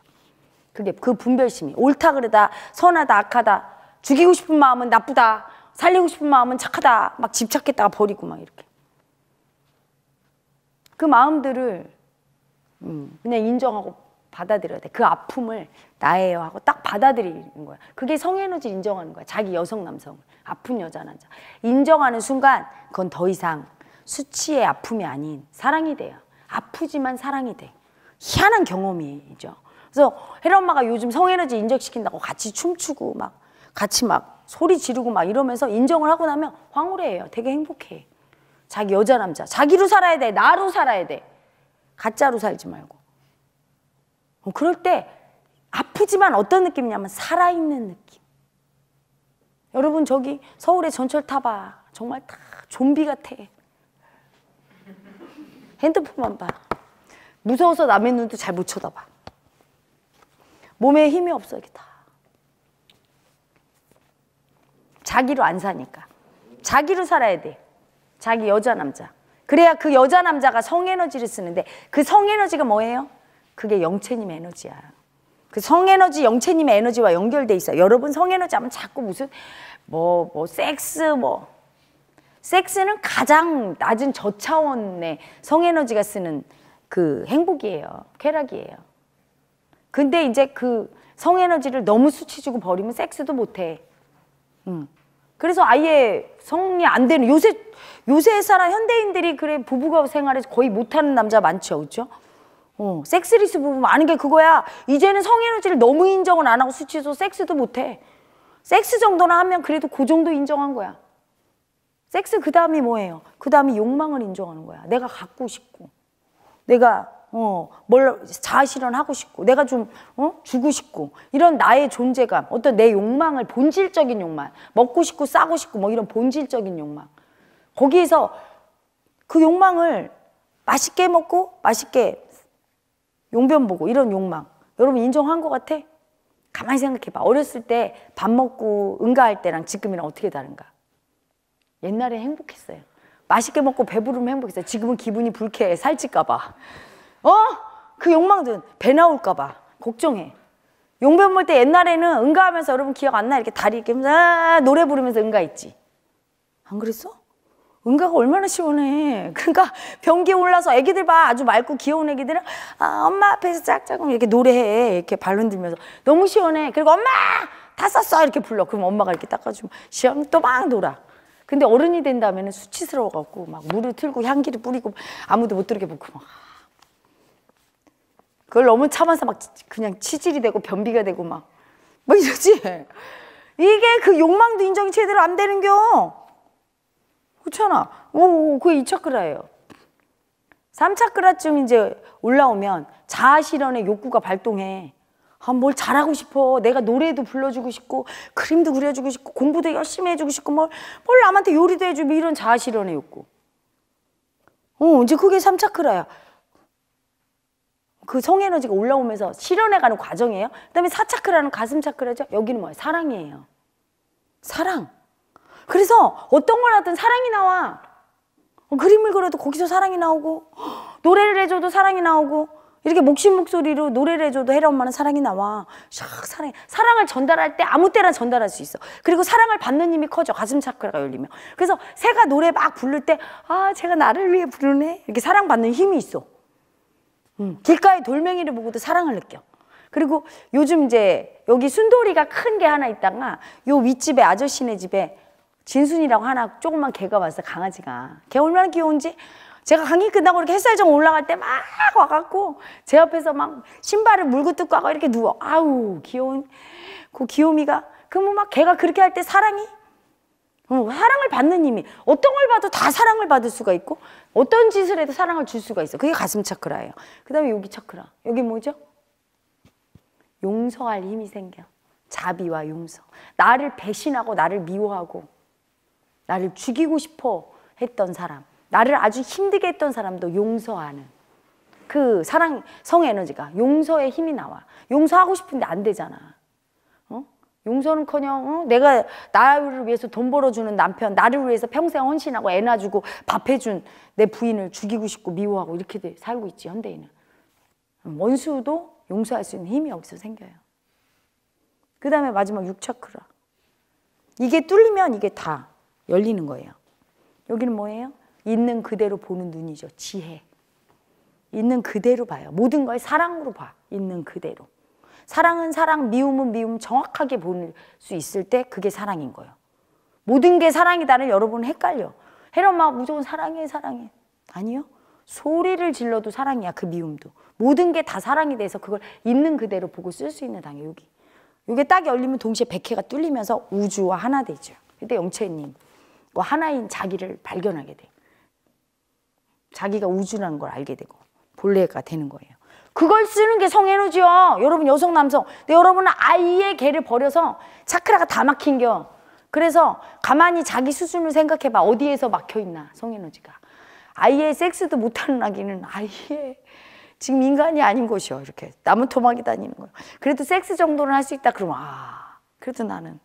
그게 그 분별심이 옳다 그르다 선하다 악하다 죽이고 싶은 마음은 나쁘다 살리고 싶은 마음은 착하다 막 집착했다가 버리고 막 이렇게 그 마음들을 음, 그냥 인정하고 받아들여야 돼. 그 아픔을 나예요 하고 딱 받아들이는 거야. 그게 성에너지 인정하는 거야. 자기 여성 남성 아픈 여자 남자. 인정하는 순간 그건 더 이상 수치의 아픔이 아닌 사랑이 돼요. 아프지만 사랑이 돼. 희한한 경험이죠. 그래서 헤라 엄마가 요즘 성에너지 인정시킨다고 같이 춤추고 막 같이 막 소리 지르고 막 이러면서 인정을 하고 나면 황홀해요. 되게 행복해. 자기 여자 남자. 자기로 살아야 돼. 나로 살아야 돼. 가짜로 살지 말고. 뭐 그럴 때 아프지만 어떤 느낌이냐면 살아있는 느낌. 여러분 저기 서울의 전철 타봐. 정말 다 좀비 같아. 핸드폰만 봐. 무서워서 남의 눈도 잘 못 쳐다봐. 몸에 힘이 없어 이게 다. 자기로 안 사니까. 자기로 살아야 돼. 자기 여자 남자. 그래야 그 여자 남자가 성에너지를 쓰는데 그 성에너지가 뭐예요? 그게 영체님 에너지야. 그 성에너지, 영체님 에너지와 연결돼 있어. 여러분 성에너지 하면 자꾸 무슨 뭐, 뭐, 섹스, 뭐. 섹스는 가장 낮은 저차원의 성에너지가 쓰는 그 행복이에요. 쾌락이에요. 근데 이제 그 성에너지를 너무 수치주고 버리면 섹스도 못해. 음. 그래서 아예 성이 안 되는 요새 요새 사람 현대인들이 그래 부부가 생활에 거의 못하는 남자 많죠, 그렇죠? 어, 섹스리스 부분 아는 게 그거야. 이제는 성에너지를 너무 인정을 안 하고 수치도 섹스도 못해. 섹스 정도는 하면 그래도 그 정도 인정한 거야. 섹스 그 다음이 뭐예요? 그 다음이 욕망을 인정하는 거야. 내가 갖고 싶고, 내가 어, 뭘 자아실현하고 싶고, 내가 좀 어? 주고 싶고, 이런 나의 존재감, 어떤 내 욕망을 본질적인 욕망, 먹고 싶고 싸고 싶고 뭐 이런 본질적인 욕망. 거기에서 그 욕망을 맛있게 먹고 맛있게 용변 보고 이런 욕망 여러분 인정한 것 같아? 가만히 생각해봐 어렸을 때 밥 먹고 응가할 때랑 지금이랑 어떻게 다른가 옛날에 행복했어요 맛있게 먹고 배부르면 행복했어요 지금은 기분이 불쾌해 살찔까봐 어? 그 욕망들 배 나올까봐 걱정해 용변 볼 때 옛날에는 응가하면서 여러분 기억 안 나? 이렇게 다리 이렇게 아 노래 부르면서 응가했지 안 그랬어? 응가가 얼마나 시원해. 그러니까 변기에 올라서 애기들 봐. 아주 맑고 귀여운 애기들은 아, 엄마 앞에서 짝짝 이렇게 노래해. 이렇게 발로 들면서 너무 시원해. 그리고 엄마! 다 썼어! 이렇게 불러. 그럼 엄마가 이렇게 닦아주면 시험 또막 놀아. 근데 어른이 된다면 수치스러워갖고 막 물을 틀고 향기를 뿌리고 아무도 못 들게 보고 막. 그걸 너무 참아서 막 그냥 치질이 되고 변비가 되고 막. 뭐 이러지? 이게 그 욕망도 인정이 제대로 안 되는겨. 그렇잖아. 오, 그게 2차크라예요. 3차크라쯤 이제 올라오면 자아 실현의 욕구가 발동해. 아, 뭘 잘하고 싶어. 내가 노래도 불러주고 싶고, 그림도 그려주고 싶고, 공부도 열심히 해주고 싶고, 뭘, 뭘 남한테 요리도 해주고, 이런 자아 실현의 욕구. 어, 이제 그게 3차크라야. 그 성에너지가 올라오면서 실현해가는 과정이에요. 그 다음에 4차크라는 가슴 차크라죠. 여기는 뭐예요? 사랑이에요. 사랑. 그래서 어떤 걸 하든 사랑이 나와. 어, 그림을 그려도 거기서 사랑이 나오고 노래를 해줘도 사랑이 나오고 이렇게 목신 목소리로 노래를 해줘도 해라 엄마는 사랑이 나와. 샥 사랑. 사랑을 전달할 때 아무 때나 전달할 수 있어. 그리고 사랑을 받는 힘이 커져. 가슴 차크라가 열리면. 그래서 새가 노래 막 부를 때 아, 제가 나를 위해 부르네. 이렇게 사랑받는 힘이 있어. 음. 길가에 돌멩이를 보고도 사랑을 느껴. 그리고 요즘 이제 여기 순돌이가 큰 게 하나 있다가 요 윗집에 아저씨네 집에 진순이라고 하나 조금만 개가 왔어 강아지가 개 얼마나 귀여운지 제가 강의 끝나고 이렇게 햇살좀 올라갈 때 막 와갖고 제 앞에서 막 신발을 물고 뜯고 하고 이렇게 누워 아우 귀여운 그 귀요미가 그러면 막 개가 그렇게 할 때 사랑이 어, 사랑을 받는 힘이 어떤 걸 봐도 다 사랑을 받을 수가 있고 어떤 짓을 해도 사랑을 줄 수가 있어 그게 가슴 차크라예요 그 다음에 여기 차크라 여기 뭐죠? 용서할 힘이 생겨 자비와 용서 나를 배신하고 나를 미워하고 나를 죽이고 싶어 했던 사람, 나를 아주 힘들게 했던 사람도 용서하는 그 사랑, 성 에너지가 용서의 힘이 나와. 용서하고 싶은데 안 되잖아. 어? 용서는커녕 어? 내가 나를 위해서 돈 벌어주는 남편, 나를 위해서 평생 헌신하고 애 낳아주고 밥 해준 내 부인을 죽이고 싶고 미워하고 이렇게 살고 있지 현대인은. 원수도 용서할 수 있는 힘이 여기서 생겨요. 그 다음에 마지막 육차크라. 이게 뚫리면 이게 다. 열리는 거예요. 여기는 뭐예요? 있는 그대로 보는 눈이죠. 지혜. 있는 그대로 봐요. 모든 걸 사랑으로 봐. 있는 그대로. 사랑은 사랑, 미움은 미움 정확하게 볼 수 있을 때 그게 사랑인 거예요. 모든 게 사랑이다는 여러분 헷갈려. 헤롯마 무조건 사랑해, 사랑해. 아니요. 소리를 질러도 사랑이야, 그 미움도. 모든 게 다 사랑이 돼서 그걸 있는 그대로 보고 쓸 수 있는 단계, 여기. 이게 딱 열리면 동시에 백해가 뚫리면서 우주와 하나 되죠. 그때 영채님. 뭐 하나인 자기를 발견하게 돼요. 자기가 우주라는 걸 알게 되고 본래가 되는 거예요. 그걸 쓰는 게 성에너지요. 여러분 여성 남성. 근데 여러분은 아이의 개를 버려서 차크라가 다 막힌 겨. 그래서 가만히 자기 수준을 생각해봐. 어디에서 막혀 있나 성에너지가. 아이의 섹스도 못하는 아기는 아이의 지금 인간이 아닌 것이요. 이렇게 남은 토막이 다니는 거예요. 그래도 섹스 정도는 할 수 있다. 그러면 아 그래도 나는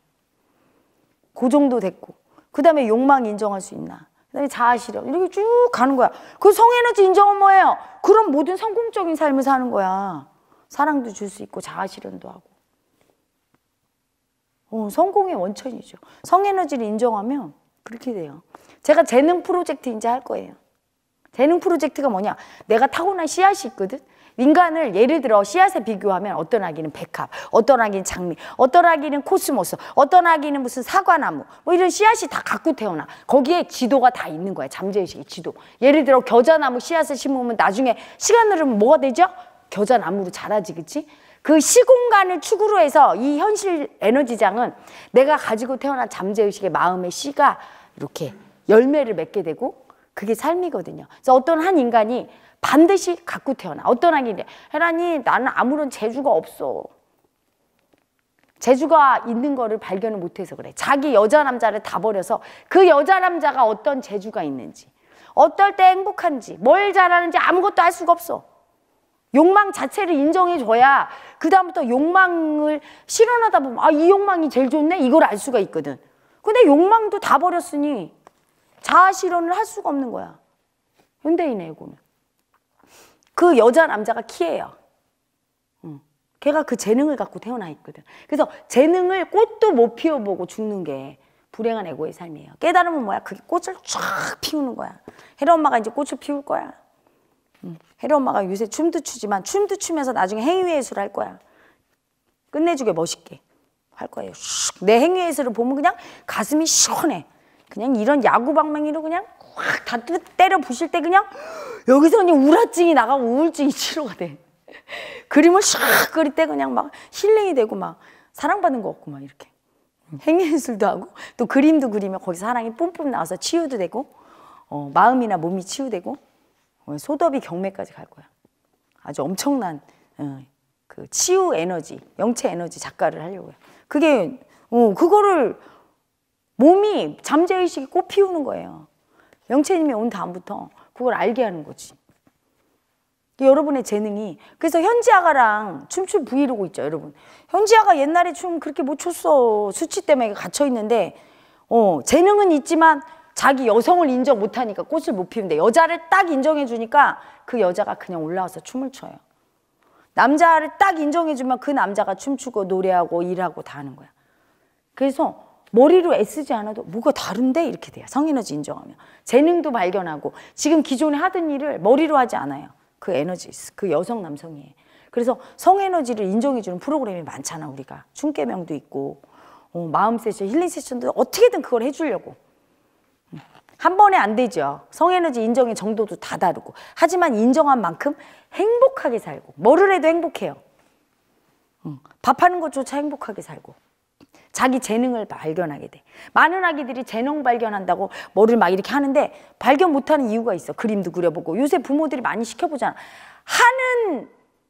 그 정도 됐고 그 다음에 욕망 인정할 수 있나? 그 다음에 자아실현 이렇게 쭉 가는 거야. 그 성에너지 인정은 뭐예요? 그런 모든 성공적인 삶을 사는 거야. 사랑도 줄 수 있고 자아실현도 하고. 어, 성공의 원천이죠. 성에너지를 인정하면 그렇게 돼요. 제가 재능 프로젝트 이제 할 거예요. 재능 프로젝트가 뭐냐? 내가 타고난 씨앗이 있거든? 인간을 예를 들어 씨앗에 비교하면 어떤 아기는 백합, 어떤 아기는 장미, 어떤 아기는 코스모스, 어떤 아기는 무슨 사과나무 뭐 이런 씨앗이 다 갖고 태어나. 거기에 지도가 다 있는 거야. 잠재의식의 지도. 예를 들어 겨자나무 씨앗을 심으면 나중에 시간 흐르면 뭐가 되죠? 겨자나무로 자라지 그치? 그 시공간을 축으로 해서 이 현실 에너지장은 내가 가지고 태어난 잠재의식의 마음의 씨가 이렇게 열매를 맺게 되고 그게 삶이거든요. 그래서 어떤 한 인간이 반드시 갖고 태어나. 어떤 아기인데 헤란이 나는 아무런 재주가 없어. 재주가 있는 거를 발견을 못해서 그래. 자기 여자 남자를 다 버려서 그 여자 남자가 어떤 재주가 있는지 어떨 때 행복한지 뭘 잘하는지 아무것도 알 수가 없어. 욕망 자체를 인정해줘야 그 다음부터 욕망을 실현하다 보면 아이 욕망이 제일 좋네 이걸 알 수가 있거든. 근데 욕망도 다 버렸으니 자아 실현을 할 수가 없는 거야. 현대인의 보면. 그 여자 남자가 키예요. 음. 걔가 그 재능을 갖고 태어나 있거든. 그래서 재능을 꽃도 못 피워보고 죽는 게 불행한 에고의 삶이에요. 깨달음은 뭐야? 그게 꽃을 쫙 피우는 거야. 헤라 엄마가 이제 꽃을 피울 거야. 헤라 음. 엄마가 요새 춤도 추지만 춤도 추면서 나중에 행위예술 할 거야. 끝내주게 멋있게 할 거예요. 내 행위예술을 보면 그냥 가슴이 시원해. 그냥 이런 야구방망이로 그냥 확다 때려 부실 때 그냥 여기서 그냥 우라증이 나가고 우울증이 치료가 돼. 그림을 샥 그릴 때 그냥 막 힐링이 되고 막 사랑받는 거 없고 막 이렇게. 행예술도 하고 또 그림도 그리면 거기 사랑이 뿜뿜 나와서 치유도 되고 어, 마음이나 몸이 치유되고 어, 소더비 경매까지 갈 거야. 아주 엄청난 어, 그 치유 에너지, 영체 에너지 작가를 하려고요. 그게 어, 그거를 몸이 잠재의식이 꽃 피우는 거예요. 영채님이 온 다음부터 그걸 알게 하는 거지. 여러분의 재능이 그래서 현지아가랑 춤출 브이로그 있죠 여러분 현지아가 옛날에 춤 그렇게 못 췄어 수치 때문에 갇혀 있는데 어 재능은 있지만 자기 여성을 인정 못하니까 꽃을 못 피운데 여자를 딱 인정해 주니까 그 여자가 그냥 올라와서 춤을 춰요 남자를 딱 인정해 주면 그 남자가 춤추고 노래하고 일하고 다 하는 거야 그래서 머리로 애쓰지 않아도 뭐가 다른데 이렇게 돼요. 성에너지 인정하면 재능도 발견하고 지금 기존에 하던 일을 머리로 하지 않아요. 그 에너지 그 여성 남성이 그래서 성에너지를 인정해주는 프로그램이 많잖아 우리가 춤깨명도 있고 어, 마음 세션 힐링 세션도 어떻게든 그걸 해주려고 한 번에 안 되죠 성에너지 인정의 정도도 다 다르고 하지만 인정한 만큼 행복하게 살고 뭐를 해도 행복해요 밥하는 것조차 행복하게 살고 자기 재능을 발견하게 돼. 많은 아기들이 재능 발견한다고 뭐를 막 이렇게 하는데 발견 못하는 이유가 있어. 그림도 그려보고 요새 부모들이 많이 시켜보잖아. 하는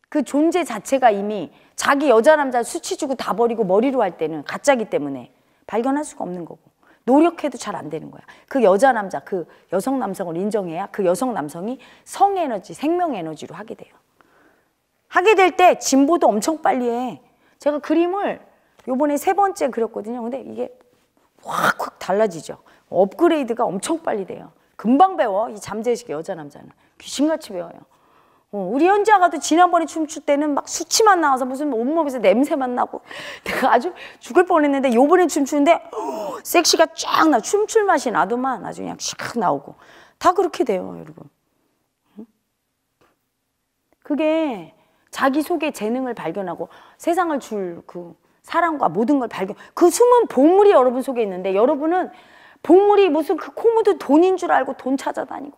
그 존재 자체가 이미 자기 여자 남자 수치 주고 다 버리고 머리로 할 때는 가짜기 때문에 발견할 수가 없는 거고 노력해도 잘 안 되는 거야. 그 여자 남자 그 여성 남성을 인정해야 그 여성 남성이 성 에너지 생명 에너지로 하게 돼요. 하게 될 때 진보도 엄청 빨리 해. 제가 그림을 요번에 세 번째 그렸거든요. 근데 이게 확 확 달라지죠. 업그레이드가 엄청 빨리 돼요. 금방 배워 이 잠재의식 여자 남자는 귀신같이 배워요. 어, 우리 현지아가도 지난번에 춤출 때는 막 수치만 나와서 무슨 온몸에서 냄새만 나고 내가 아주 죽을 뻔했는데 요번에 춤추는데 어, 섹시가 쫙나 춤출 맛이 나도만 아주 그냥 샥 나오고 다 그렇게 돼요 여러분. 그게 자기 속의 재능을 발견하고 세상을 줄그 사랑과 모든 걸 발견. 그 숨은 보물이 여러분 속에 있는데 여러분은 보물이 무슨 그 코모드 돈인 줄 알고 돈 찾아다니고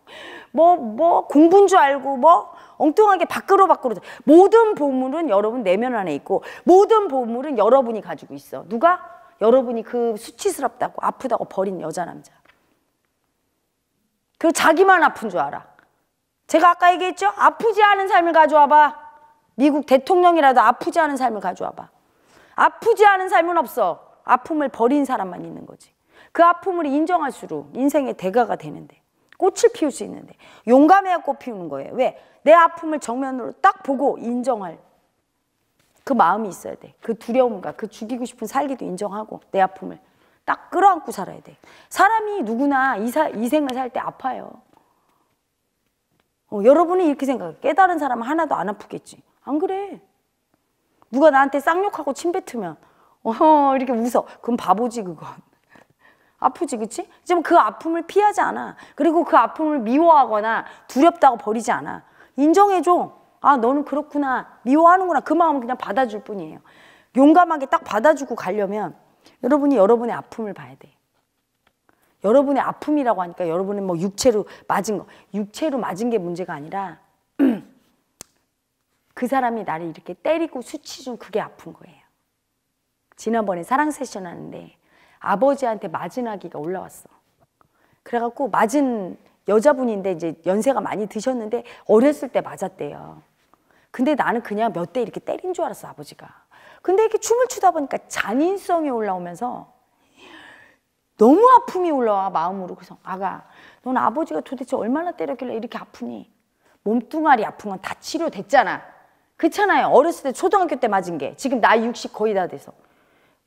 뭐뭐 뭐 공부인 줄 알고 뭐 엉뚱하게 밖으로 밖으로 모든 보물은 여러분 내면 안에 있고 모든 보물은 여러분이 가지고 있어. 누가? 여러분이 그 수치스럽다고 아프다고 버린 여자 남자. 그 자기만 아픈 줄 알아. 제가 아까 얘기했죠? 아프지 않은 삶을 가져와 봐. 미국 대통령이라도 아프지 않은 삶을 가져와 봐. 아프지 않은 삶은 없어. 아픔을 버린 사람만 있는 거지. 그 아픔을 인정할수록 인생의 대가가 되는데 꽃을 피울 수 있는데 용감해야 꽃 피우는 거예요. 왜? 내 아픔을 정면으로 딱 보고 인정할 그 마음이 있어야 돼. 그 두려움과 그 죽이고 싶은 살기도 인정하고 내 아픔을 딱 끌어안고 살아야 돼. 사람이 누구나 이, 사, 이 생을 살 때 아파요. 어, 여러분이 이렇게 생각해. 깨달은 사람 은 하나도 안 아프겠지. 안 그래. 누가 나한테 쌍욕하고 침 뱉으면 어 이렇게 웃어. 그럼 바보지 그건. 아프지 그치? 지금 그 아픔을 피하지 않아. 그리고 그 아픔을 미워하거나 두렵다고 버리지 않아. 인정해줘. 아 너는 그렇구나. 미워하는구나. 그 마음은 그냥 받아줄 뿐이에요. 용감하게 딱 받아주고 가려면 여러분이 여러분의 아픔을 봐야 돼. 여러분의 아픔이라고 하니까 여러분은 뭐 육체로 맞은 거. 육체로 맞은 게 문제가 아니라 그 사람이 나를 이렇게 때리고 수치 좀 그게 아픈 거예요. 지난번에 사랑 세션 하는데 아버지한테 맞은 아기가 올라왔어. 그래갖고 맞은 여자분인데 이제 연세가 많이 드셨는데 어렸을 때 맞았대요. 근데 나는 그냥 몇 대 이렇게 때린 줄 알았어 아버지가. 근데 이렇게 춤을 추다 보니까 잔인성이 올라오면서 너무 아픔이 올라와 마음으로 그래서 아가 넌 아버지가 도대체 얼마나 때렸길래 이렇게 아프니? 몸뚱아리 아픈 건 다 치료됐잖아. 그렇잖아요. 어렸을 때 초등학교 때 맞은 게 지금 나이 60 거의 다 돼서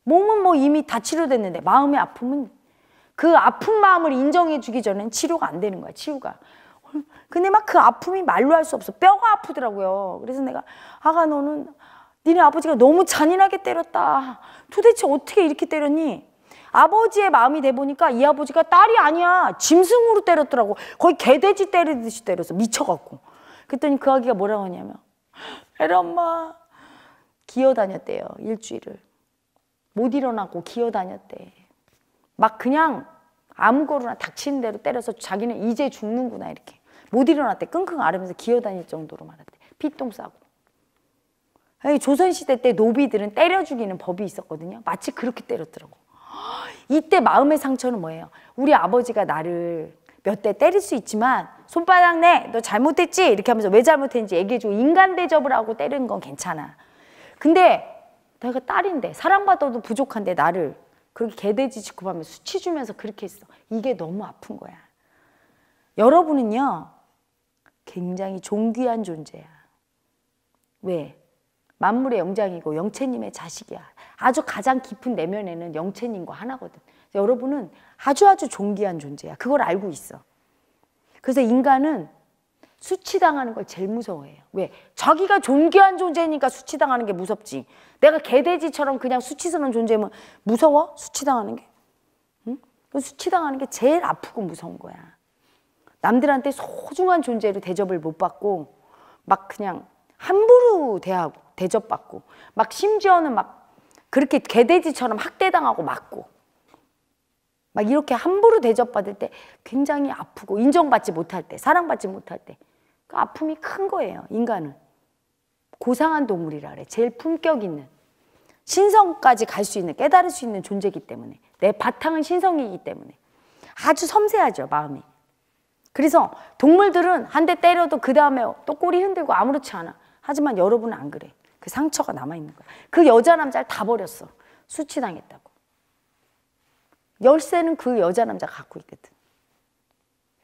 몸은 뭐 이미 다 치료됐는데 마음의 아픔은 그 아픈 마음을 인정해 주기 전엔 치료가 안 되는 거야. 치유가. 근데 막 그 아픔이 말로 할 수 없어. 뼈가 아프더라고요. 그래서 내가 아가 너는 니네 아버지가 너무 잔인하게 때렸다. 도대체 어떻게 이렇게 때렸니? 아버지의 마음이 돼 보니까 이 아버지가 딸이 아니야. 짐승으로 때렸더라고. 거의 개돼지 때리듯이 때려서 미쳐갖고. 그랬더니 그 아기가 뭐라고 하냐면 애리 엄마 기어 다녔대요 일주일을 못 일어나고 기어 다녔대 막 그냥 아무거나 닥치는 대로 때려서 자기는 이제 죽는구나 이렇게 못 일어났대 끙끙 앓으면서 기어 다닐 정도로 말았대 피똥 싸고 조선시대 때 노비들은 때려 죽이는 법이 있었거든요 마치 그렇게 때렸더라고 이때 마음의 상처는 뭐예요 우리 아버지가 나를 몇 대 때릴 수 있지만 손바닥 내 너 잘못했지 이렇게 하면서 왜 잘못했는지 얘기해주고 인간 대접을 하고 때리는 건 괜찮아 근데 내가 딸인데 사랑받아도 부족한데 나를 그렇게 개돼지 취급하면서 수치 주면서 그렇게 했어 이게 너무 아픈 거야 여러분은요 굉장히 존귀한 존재야 왜? 만물의 영장이고 영체님의 자식이야. 아주 가장 깊은 내면에는 영체님과 하나거든. 여러분은 아주 아주 존귀한 존재야. 그걸 알고 있어. 그래서 인간은 수치당하는 걸 제일 무서워해요. 왜? 자기가 존귀한 존재니까 수치당하는 게 무섭지. 내가 개돼지처럼 그냥 수치스러운 존재면 무서워? 수치당하는 게? 응? 수치당하는 게 제일 아프고 무서운 거야. 남들한테 소중한 존재로 대접을 못 받고 막 그냥 함부로 대하고 대접받고 막 심지어는 막 그렇게 개돼지처럼 학대당하고 맞고 막 이렇게 함부로 대접받을 때 굉장히 아프고 인정받지 못할 때 사랑받지 못할 때 그 아픔이 큰 거예요 인간은 고상한 동물이라 그래 제일 품격 있는 신성까지 갈 수 있는 깨달을 수 있는 존재이기 때문에 내 바탕은 신성이기 때문에 아주 섬세하죠 마음이 그래서 동물들은 한 대 때려도 그 다음에 또 꼬리 흔들고 아무렇지 않아 하지만 여러분은 안 그래 그 상처가 남아있는 거야 그 여자 남자를 다 버렸어 수치당했다 열쇠는 그 여자 남자 갖고 있거든.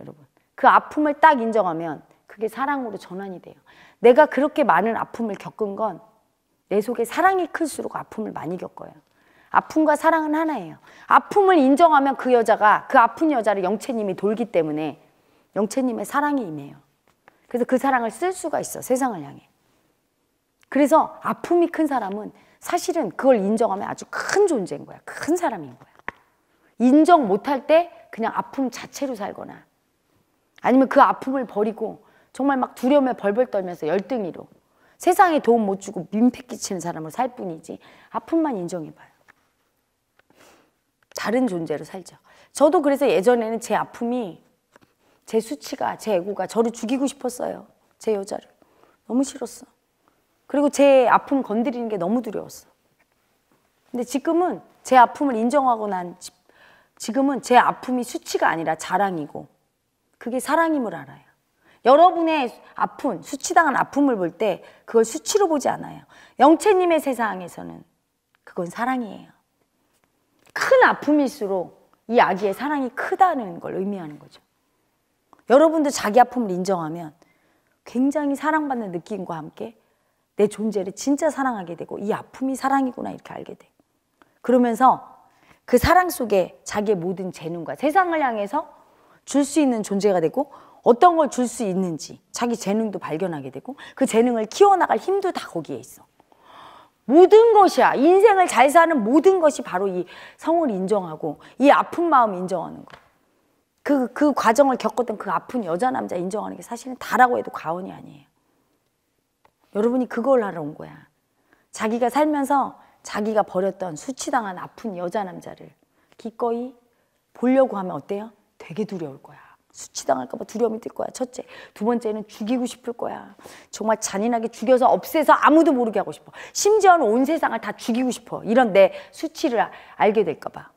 여러분. 그 아픔을 딱 인정하면 그게 사랑으로 전환이 돼요. 내가 그렇게 많은 아픔을 겪은 건 내 속에 사랑이 클수록 아픔을 많이 겪어요. 아픔과 사랑은 하나예요. 아픔을 인정하면 그 여자가 그 아픈 여자를 영채님이 돌기 때문에 영채님의 사랑이 임해요. 그래서 그 사랑을 쓸 수가 있어 세상을 향해. 그래서 아픔이 큰 사람은 사실은 그걸 인정하면 아주 큰 존재인 거야. 큰 사람인 거야. 인정 못할 때 그냥 아픔 자체로 살거나 아니면 그 아픔을 버리고 정말 막 두려움에 벌벌 떨면서 열등이로 세상에 도움 못 주고 민폐 끼치는 사람으로 살 뿐이지 아픔만 인정해봐요. 다른 존재로 살죠. 저도 그래서 예전에는 제 아픔이 제 수치가 제 애고가 저를 죽이고 싶었어요. 제 여자를. 너무 싫었어. 그리고 제 아픔 건드리는 게 너무 두려웠어. 근데 지금은 제 아픔을 인정하고 난 지금은 제 아픔이 수치가 아니라 자랑이고 그게 사랑임을 알아요. 여러분의 아픔, 수치당한 아픔을 볼 때 그걸 수치로 보지 않아요. 영채님의 세상에서는 그건 사랑이에요. 큰 아픔일수록 이 아기의 사랑이 크다는 걸 의미하는 거죠. 여러분도 자기 아픔을 인정하면 굉장히 사랑받는 느낌과 함께 내 존재를 진짜 사랑하게 되고 이 아픔이 사랑이구나 이렇게 알게 돼. 그러면서 그 사랑 속에 자기의 모든 재능과 세상을 향해서 줄 수 있는 존재가 되고 어떤 걸 줄 수 있는지 자기 재능도 발견하게 되고 그 재능을 키워나갈 힘도 다 거기에 있어. 모든 것이야. 인생을 잘 사는 모든 것이 바로 이 성을 인정하고 이 아픈 마음 인정하는 거. 그, 그 과정을 겪었던 그 아픈 여자 남자 인정하는 게 사실은 다라고 해도 과언이 아니에요. 여러분이 그걸 하러 온 거야. 자기가 살면서 자기가 버렸던 수치당한 아픈 여자 남자를 기꺼이 보려고 하면 어때요? 되게 두려울 거야. 수치당할까봐 두려움이 들 거야. 첫째. 두 번째는 죽이고 싶을 거야. 정말 잔인하게 죽여서 없애서 아무도 모르게 하고 싶어. 심지어는 온 세상을 다 죽이고 싶어. 이런 내 수치를 아, 알게 될까봐.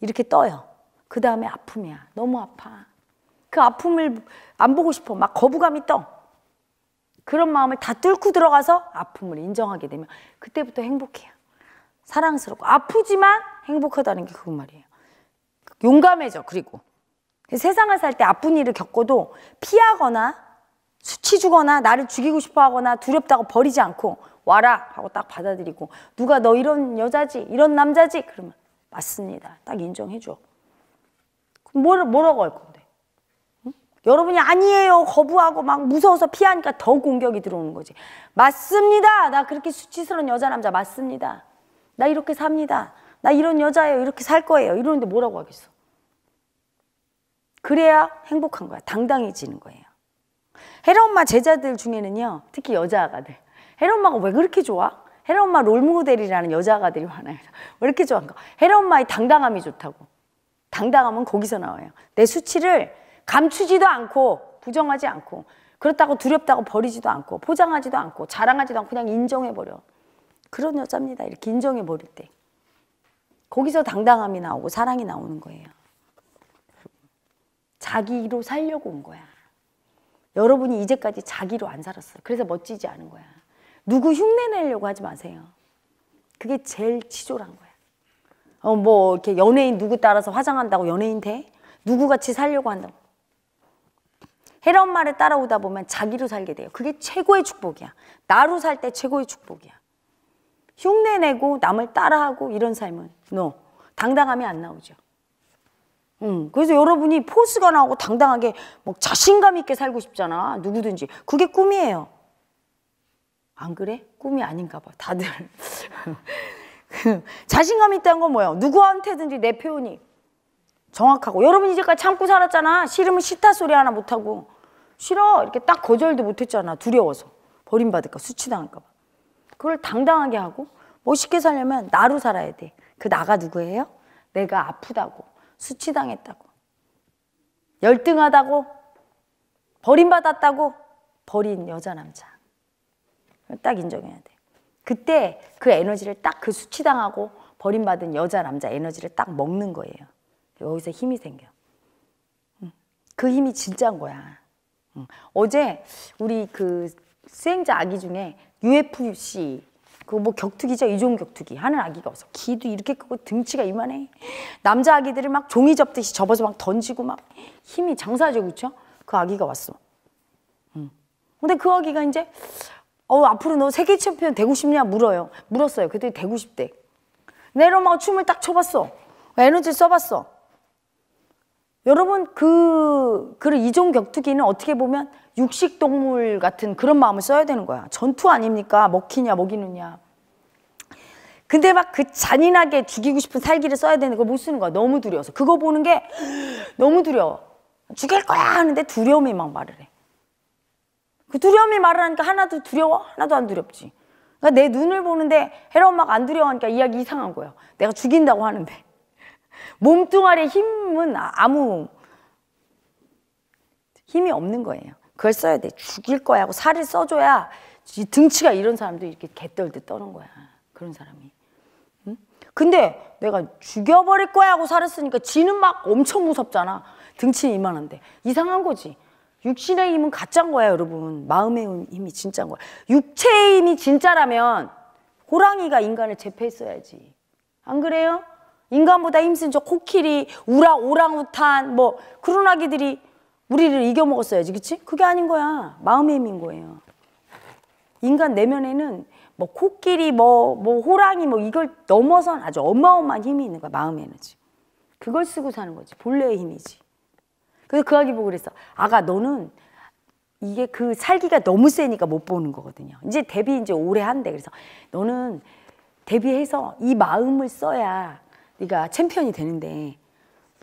이렇게 떠요. 그 다음에 아픔이야. 너무 아파. 그 아픔을 안 보고 싶어. 막 거부감이 떠. 그런 마음을 다 뚫고 들어가서 아픔을 인정하게 되면 그때부터 행복해요. 사랑스럽고 아프지만 행복하다는 게 그 말이에요. 용감해져 그리고 세상을 살 때 아픈 일을 겪어도 피하거나 수치 주거나 나를 죽이고 싶어 하거나 두렵다고 버리지 않고 와라 하고 딱 받아들이고 누가 너 이런 여자지 이런 남자지 그러면 맞습니다 딱 인정해줘 그럼 뭐 뭐라고 할 건데 응? 여러분이 아니에요 거부하고 막 무서워서 피하니까 더 공격이 들어오는 거지 맞습니다 나 그렇게 수치스러운 여자 남자 맞습니다 나 이렇게 삽니다. 나 이런 여자예요. 이렇게 살 거예요. 이러는데 뭐라고 하겠어? 그래야 행복한 거야. 당당해지는 거예요. 헤라 엄마 제자들 중에는요. 특히 여자 아가들. 헤라 엄마가 왜 그렇게 좋아? 헤라 엄마 롤모델이라는 여자 아가들이 많아요. 왜 이렇게 좋아한가? 헤라 엄마의 당당함이 좋다고. 당당함은 거기서 나와요. 내 수치를 감추지도 않고 부정하지 않고 그렇다고 두렵다고 버리지도 않고 포장하지도 않고 자랑하지도 않고 그냥 인정해버려. 그런 여자입니다. 이렇게 인정해 버릴 때. 거기서 당당함이 나오고 사랑이 나오는 거예요. 자기로 살려고 온 거야. 여러분이 이제까지 자기로 안 살았어요. 그래서 멋지지 않은 거야. 누구 흉내 내려고 하지 마세요. 그게 제일 치졸한 거야. 어, 뭐, 이렇게 연예인 누구 따라서 화장한다고 연예인 돼? 누구 같이 살려고 한다고. 해로운 말에 따라오다 보면 자기로 살게 돼요. 그게 최고의 축복이야. 나로 살 때 최고의 축복이야. 흉내내고 남을 따라하고 이런 삶은 no. 당당함이 안 나오죠. 음, 그래서 여러분이 포스가 나오고 당당하게 뭐 자신감 있게 살고 싶잖아. 누구든지. 그게 꿈이에요. 안 그래? 꿈이 아닌가 봐. 다들. 자신감 있다는 건 뭐예요? 누구한테든지 내 표현이 정확하고. 여러분 이제까지 참고 살았잖아. 싫으면 싫다 소리 하나 못하고. 싫어. 이렇게 딱 거절도 못했잖아. 두려워서. 버림받을까, 수치당할까 봐. 그걸 당당하게 하고 멋있게 살려면 나로 살아야 돼. 그 나가 누구예요? 내가 아프다고, 수치당했다고, 열등하다고, 버림받았다고, 버린 여자 남자. 딱 인정해야 돼. 그때 그 에너지를 딱 그 수치당하고 버림받은 여자 남자 에너지를 딱 먹는 거예요. 여기서 힘이 생겨. 그 힘이 진짜인 거야. 어제 우리 그 수행자 아기 중에 UFC 그뭐 격투기죠 이종 격투기 하는 아기가 와서 키도 이렇게 크고 등치가 이만해 남자 아기들을 막 종이 접듯이 접어서 막 던지고 막 힘이 장사죠 그렇죠 그 아기가 왔어 응. 음. 근데 그 아기가 이제 어 앞으로 너 세계 챔피언 되고 싶냐 물어요 물었어요 그때 되고 싶대 내로막 어, 춤을 딱 춰봤어 에너지 써봤어 여러분 그, 그 이종 격투기는 어떻게 보면 육식동물 같은 그런 마음을 써야 되는 거야. 전투 아닙니까? 먹히냐 먹이느냐. 근데 막 그 잔인하게 죽이고 싶은 살기를 써야 되는 걸못 쓰는 거야. 너무 두려워서. 그거 보는 게 너무 두려워. 죽일 거야 하는데 두려움이 막 말을 해. 그 두려움이 말을 하니까 하나도 두려워? 하나도 안 두렵지. 그러니까 내 눈을 보는데 헤라온 막안 두려워하니까 이야기 이상한 거예요. 내가 죽인다고 하는데. 몸뚱아리 힘은 아무 힘이 없는 거예요. 그걸 써야 돼. 죽일 거야 하고 살을 써줘야 등치가 이런 사람도 이렇게 개떨듯 떠는 거야. 그런 사람이. 근데 내가 죽여버릴 거야 하고 살을 쓰니까 지는 막 엄청 무섭잖아. 등치 이만한데. 이상한 거지. 육신의 힘은 가짜 거야, 여러분. 마음의 힘이 진짜인 거야. 육체의 힘이 진짜라면 호랑이가 인간을 제패했어야지. 안 그래요? 인간보다 힘쓴저 코끼리, 우랑, 오랑우탄, 뭐 그런 아기들이 우리를 이겨먹었어야지, 그치? 그게 아닌 거야. 마음의 힘인 거예요. 인간 내면에는 뭐 코끼리, 뭐, 뭐 호랑이, 뭐 이걸 넘어선 아주 어마어마한 힘이 있는 거야, 마음의 에너지. 그걸 쓰고 사는 거지, 본래의 힘이지. 그래서 그 아기 보고 그랬어. 아가, 너는 이게 그 살기가 너무 세니까 못 보는 거거든요. 이제 데뷔 이제 오래 한대. 그래서 너는 데뷔해서 이 마음을 써야 네가 그러니까 챔피언이 되는데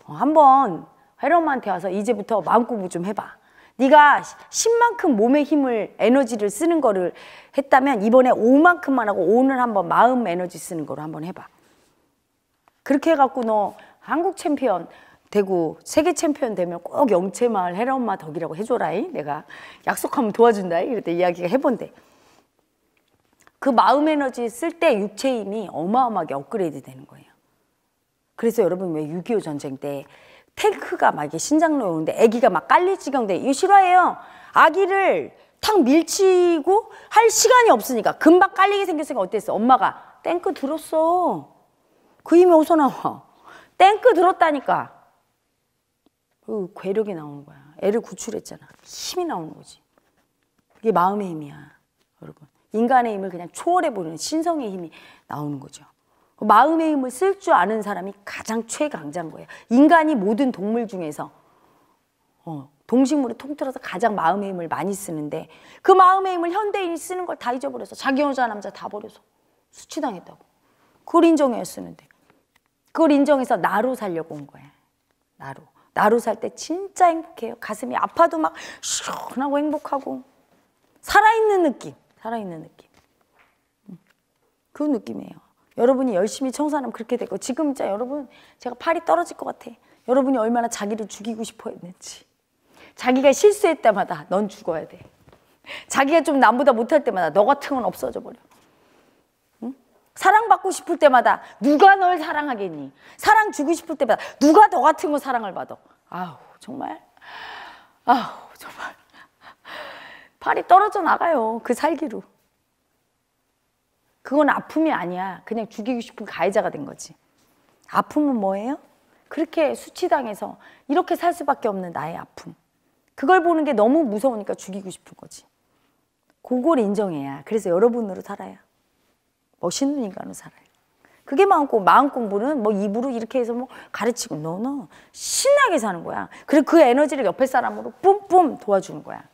어, 한번 헤런마한테 와서 이제부터 마음공부 좀 해봐. 네가 10만큼 몸의 힘을 에너지를 쓰는 거를 했다면 이번에 5만큼만 하고 오늘 한번 마음 에너지 쓰는 거로 한번 해봐. 그렇게 해갖고 너 한국 챔피언 되고 세계 챔피언 되면 꼭 영채마을 헤라엄마 덕이라고 해줘라이 내가 약속하면 도와준다이 이랬더 이야기가 해본대 그 마음 에너지 쓸 때 육체 힘이 어마어마하게 업그레이드 되는 거예요 그래서 여러분 왜 6.25 전쟁 때 탱크가 막 이게 신장로 에 오는데 아기가 막 깔릴 지경 돼. 이거 실화예요. 아기를 탁 밀치고 할 시간이 없으니까 금방 깔리게 생겼으니까 어땠어? 엄마가 탱크 들었어. 그 힘이 어디서 나와? 탱크 들었다니까. 그 괴력이 나오는 거야. 애를 구출했잖아. 힘이 나오는 거지. 이게 마음의 힘이야, 여러분. 인간의 힘을 그냥 초월해 버는 신성의 힘이 나오는 거죠. 마음의 힘을 쓸 줄 아는 사람이 가장 최강자인 거예요. 인간이 모든 동물 중에서 어, 동식물을 통틀어서 가장 마음의 힘을 많이 쓰는데 그 마음의 힘을 현대인이 쓰는 걸 다 잊어버려서 자기 여자 남자 다 버려서 수치당했다고. 그걸 인정해야 쓰는데 그걸 인정해서 나로 살려고 온 거야. 나로. 나로 살 때 진짜 행복해요. 가슴이 아파도 막 시원하고 행복하고 살아있는 느낌. 살아있는 느낌. 음. 그 느낌이에요. 여러분이 열심히 청소하면 그렇게 되고 지금 진짜 여러분 제가 팔이 떨어질 것 같아. 여러분이 얼마나 자기를 죽이고 싶어 했는지. 자기가 실수할 때마다 넌 죽어야 돼. 자기가 좀 남보다 못할 때마다 너 같은 건 없어져 버려. 사랑받고 싶을 때마다 누가 널 사랑하겠니? 사랑 주고 싶을 때마다 누가 너 같은 거 사랑을 받아? 아우 정말 아우 정말 팔이 떨어져 나가요 그 살기로 그건 아픔이 아니야. 그냥 죽이고 싶은 가해자가 된 거지. 아픔은 뭐예요? 그렇게 수치당해서 이렇게 살 수밖에 없는 나의 아픔. 그걸 보는 게 너무 무서우니까 죽이고 싶은 거지. 그걸 인정해야. 그래서 여러분으로 살아야. 멋있는 인간으로 살아요. 그게 마음 공부. 마음 공부는 뭐 입으로 이렇게 해서 뭐 가르치고 너너 신나게 사는 거야. 그리고 그 에너지를 옆에 사람으로 뿜뿜 도와주는 거야.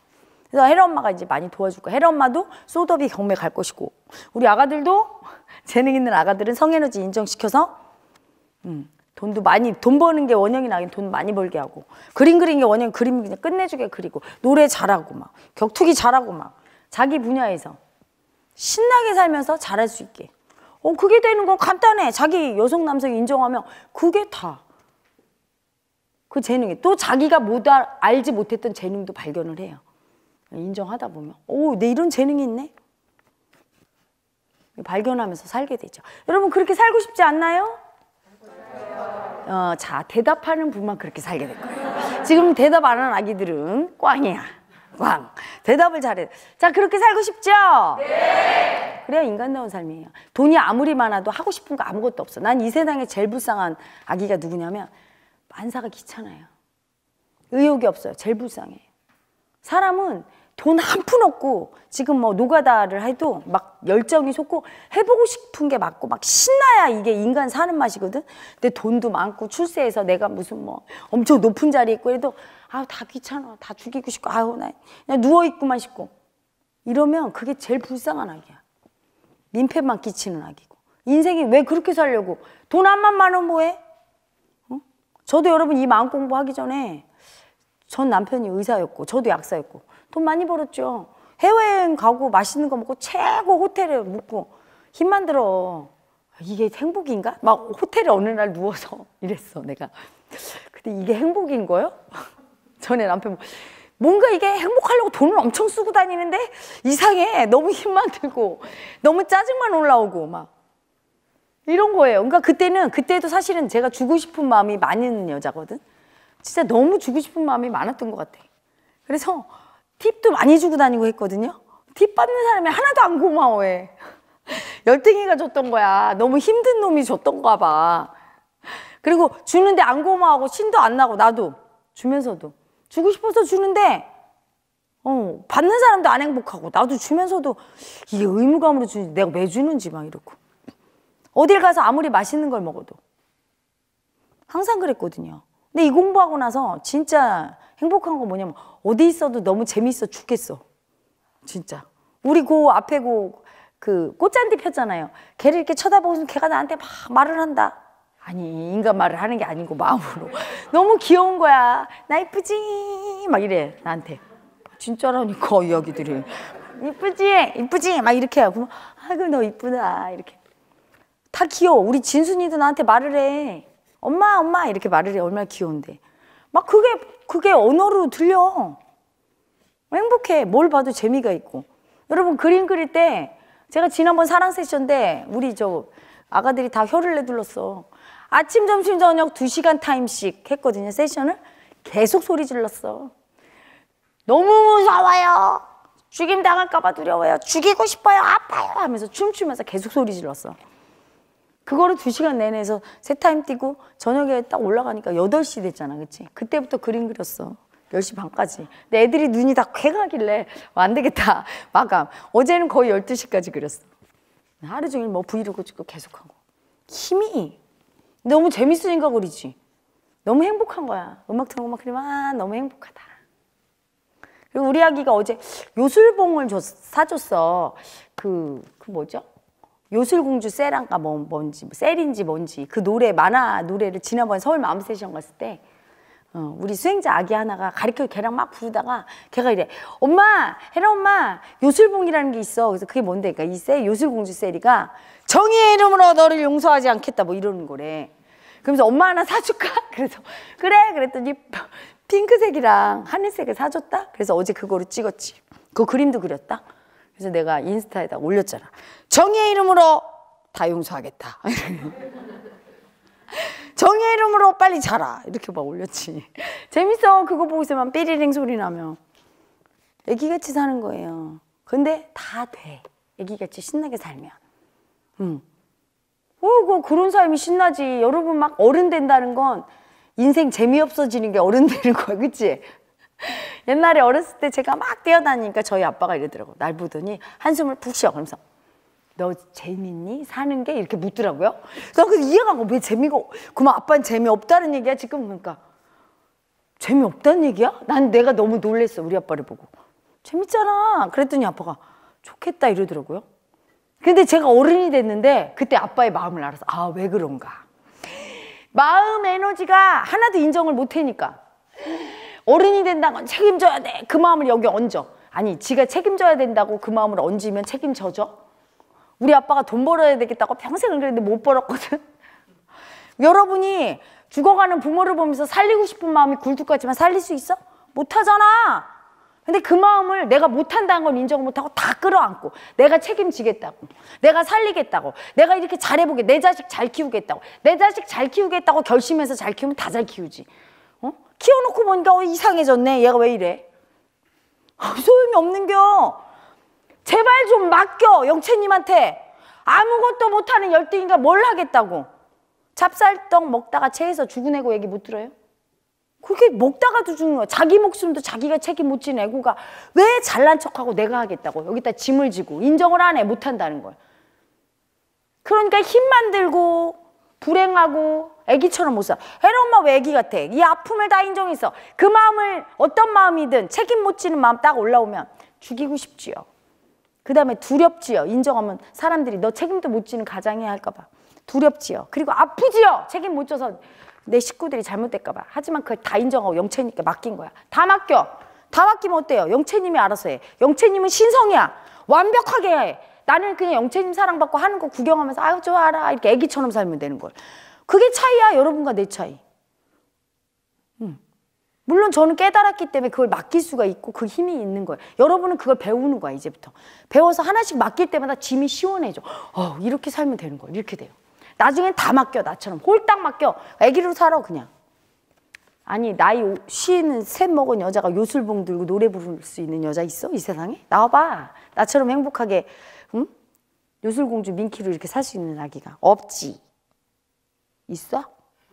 그래서 헤라 엄마가 이제 많이 도와줄 거야. 헤라 엄마도 소더비 경매 갈 것이고 우리 아가들도 재능 있는 아가들은 성에너지 인정시켜서 음, 돈도 많이 돈 버는 게 원형이 나긴 돈 많이 벌게 하고 그림 그린 게 원형 그림 그냥 끝내주게 그리고 노래 잘하고 막 격투기 잘하고 막 자기 분야에서 신나게 살면서 잘할 수 있게 어 그게 되는 건 간단해 자기 여성 남성 인정하면 그게 다 그 재능이 또 자기가 못 알, 알지 못했던 재능도 발견을 해요. 인정하다 보면 오, 내 이런 재능이 있네. 발견하면서 살게 되죠. 여러분 그렇게 살고 싶지 않나요? 어, 자 대답하는 분만 그렇게 살게 될 거예요. 지금 대답 안 하는 아기들은 꽝이야. 꽝. 대답을 잘해. 자 그렇게 살고 싶죠? 네. 그래야 인간다운 삶이에요. 돈이 아무리 많아도 하고 싶은 거 아무것도 없어. 난 이 세상에 제일 불쌍한 아기가 누구냐면 만사가 귀찮아요. 의욕이 없어요. 제일 불쌍해. 사람은 돈한푼 없고 지금 뭐 노가다를 해도 막 열정이 솟고 해보고 싶은 게 맞고 막 신나야 이게 인간 사는 맛이거든. 근데 돈도 많고 출세해서 내가 무슨 뭐 엄청 높은 자리에 있고 그래도 아우 다 귀찮아. 다 죽이고 싶고 아우 나 그냥 누워 있고만 싶고 이러면 그게 제일 불쌍한 악이야 민폐만 끼치는 악이고 인생이 왜 그렇게 살려고 돈 한만 만원 뭐해? 어? 저도 여러분 이 마음 공부하기 전에 전 남편이 의사였고 저도 약사였고 돈 많이 벌었죠. 해외여행 가고 맛있는 거 먹고 최고 호텔에 묵고 힘만 들어. 이게 행복인가? 막 호텔에 어느 날 누워서 이랬어 내가. 근데 이게 행복인 거요? 전에 남편 뭔가 이게 행복하려고 돈을 엄청 쓰고 다니는데 이상해. 너무 힘만 들고 너무 짜증만 올라오고 막 이런 거예요. 그러니까 그때는 그때도 사실은 제가 주고 싶은 마음이 많은 여자거든. 진짜 너무 주고 싶은 마음이 많았던 것 같아. 그래서 팁도 많이 주고 다니고 했거든요. 팁 받는 사람이 하나도 안 고마워해. 열등이가 줬던 거야. 너무 힘든 놈이 줬던가 봐. 그리고 주는데 안 고마워하고 신도 안 나고 나도 주면서도 주고 싶어서 주는데 어, 받는 사람도 안 행복하고 나도 주면서도 이게 의무감으로 주는지 내가 왜 주는지 막 이러고 어딜 가서 아무리 맛있는 걸 먹어도 항상 그랬거든요. 근데 이 공부하고 나서 진짜 행복한 건 뭐냐면 어디 있어도 너무 재밌어 죽겠어. 진짜. 우리 고 그 앞에 고그 그 꽃잔디 폈잖아요. 걔를 이렇게 쳐다보면 걔가 나한테 막 말을 한다. 아니 인간 말을 하는 게 아니고 마음으로 너무 귀여운 거야. 나 이쁘지 막 이래 나한테. 진짜라니까 그 이야기들이 이쁘지 이쁘지 막 이렇게 하고 아이고 너 이쁘다 이렇게 다 귀여워 우리 진순이도 나한테 말을 해 엄마 엄마 이렇게 말을 해 얼마나 귀여운데 막 그게 그게 언어로 들려. 행복해. 뭘 봐도 재미가 있고. 여러분 그림 그릴 때 제가 지난번 사랑 세션 때 우리 저 아가들이 다 혀를 내둘렀어. 아침, 점심, 저녁 두시간 타임씩 했거든요. 세션을 계속 소리 질렀어. 너무 무서워요. 죽임 당할까 봐 두려워요. 죽이고 싶어요. 아파요. 하면서 춤추면서 계속 소리 질렀어. 그거를 두시간 내내 해서 세 타임 뛰고 저녁에 딱 올라가니까 여덟 시 됐잖아 그치? 그때부터 그림 그렸어 열 시 반까지 근데 애들이 눈이 다 쾌가길래 어, 안 되겠다 마감 어제는 거의 열두 시까지 그렸어 하루 종일 뭐 브이로그 찍고 계속하고 힘이 너무 재밌으니까 그리지 너무 행복한 거야 음악 틀고 막그리면아 너무 행복하다 그리고 우리 아기가 어제 요술봉을 줬, 사줬어 그, 그 뭐죠? 요술공주 세랑가 뭐, 뭔지 셀인지 뭔지 그 노래 만화 노래를 지난번 에 서울 마음세션 갔을 때 어, 우리 수행자 아기 하나가 가리켜 걔랑 막 부르다가 걔가 이래 엄마 해라 엄마 요술봉이라는 게 있어 그래서 그게 뭔데 그러니까 이세 요술공주 세리가 정의의 이름으로 너를 용서하지 않겠다 뭐 이러는 거래 그러면서 엄마 하나 사줄까 그래서 그래 그랬더니 핑크색이랑 하늘색을 사줬다 그래서 어제 그거를 찍었지 그 그림도 그렸다 그래서 내가 인스타에다 올렸잖아. 정의의 이름으로 다 용서하겠다. 정의의 이름으로 빨리 자라. 이렇게 막 올렸지. 재밌어. 그거 보고 있으 삐리링 소리 나면. 애기같이 사는 거예요. 근데 다 돼. 애기같이 신나게 살면. 음. 어, 그런 삶이 신나지. 여러분 막 어른 된다는 건 인생 재미없어지는 게 어른 되는 거야. 그치? 옛날에 어렸을 때 제가 막 뛰어다니니까 저희 아빠가 이러더라고. 날 보더니 한숨을 푹 쉬어. 그러면서 너 재밌니? 사는 게? 이렇게 묻더라고요. 그래서 이해가 안 가. 왜 재미가, 그만 아빠는 재미없다는 얘기야, 지금? 그러니까. 재미없다는 얘기야? 난 내가 너무 놀랬어, 우리 아빠를 보고. 재밌잖아. 그랬더니 아빠가 좋겠다 이러더라고요. 근데 제가 어른이 됐는데 그때 아빠의 마음을 알아서 아, 왜 그런가. 마음 에너지가 하나도 인정을 못 해니까. 어른이 된다면 책임져야 돼. 그 마음을 여기 얹어. 아니 지가 책임져야 된다고 그 마음을 얹으면 책임져져? 우리 아빠가 돈 벌어야 되겠다고 평생을 그랬는데 못 벌었거든. 여러분이 죽어가는 부모를 보면서 살리고 싶은 마음이 굴뚝 같지만 살릴 수 있어? 못하잖아. 근데 그 마음을 내가 못한다는 건 인정 못하고 다 끌어안고 내가 책임지겠다고 내가 살리겠다고 내가 이렇게 잘해보게 내 자식 잘 키우겠다고 내 자식 잘 키우겠다고 결심해서 잘 키우면 다 잘 키우지 키워놓고 보니까 어, 이상해졌네. 얘가 왜 이래? 아, 소용이 없는겨. 제발 좀 맡겨 영채님한테. 아무것도 못하는 열등이가 뭘 하겠다고. 찹쌀떡 먹다가 체해서 죽은 애고 얘기 못 들어요? 그게 먹다가도 죽는 거야. 자기 목숨도 자기가 책임 못지 애고가 왜 잘난 척하고 내가 하겠다고 여기다 짐을 지고 인정을 안 해. 못한다는 거야. 그러니까 힘만 들고 불행하고 애기처럼 못 살아. 헤라 엄마 왜 애기 같아? 이 아픔을 다 인정해서 그 마음을 어떤 마음이든 책임 못 지는 마음 딱 올라오면 죽이고 싶지요. 그 다음에 두렵지요. 인정하면 사람들이 너 책임도 못 지는 가장이야 할까봐. 두렵지요. 그리고 아프지요. 책임 못 져서 내 식구들이 잘못될까봐. 하지만 그걸 다 인정하고 영채님께 맡긴 거야. 다 맡겨. 다 맡기면 어때요? 영채님이 알아서 해. 영채님은 신성이야. 완벽하게 해. 나는 그냥 영채님 사랑받고 하는 거 구경하면서 아유 좋아라 이렇게 애기처럼 살면 되는 걸. 그게 차이야, 여러분과 내 차이. 물론 저는 깨달았기 때문에 그걸 맡길 수가 있고 그 힘이 있는 거예요. 여러분은 그걸 배우는 거야, 이제부터. 배워서 하나씩 맡길 때마다 짐이 시원해져. 어, 이렇게 살면 되는 거예요. 이렇게 돼요. 나중엔 다 맡겨, 나처럼. 홀딱 맡겨. 애기로 살아, 그냥. 아니 나이 쉬는 셋 먹은 여자가 요술봉 들고 노래 부를 수 있는 여자 있어 이 세상에 나와봐 나처럼 행복하게 응? 요술공주 민키로 이렇게 살 수 있는 아기가 없지 있어?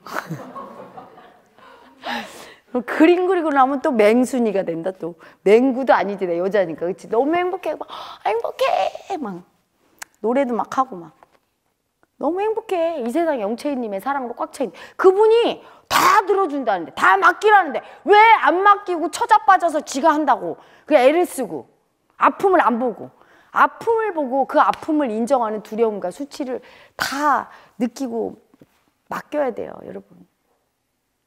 그림 그리고 나면 또 맹순이가 된다 또 맹구도 아니지 내 여자니까 그치 너무 행복해 막 아, 행복해 막 노래도 막 하고 막 너무 행복해 이 세상 영채이님의 사랑으로 꽉 차인 그분이 다 들어준다는데 다 맡기라는데 왜 안 맡기고 처자빠져서 지가 한다고 그 애를 쓰고 아픔을 안 보고 아픔을 보고 그 아픔을 인정하는 두려움과 수치를 다 느끼고 맡겨야 돼요, 여러분.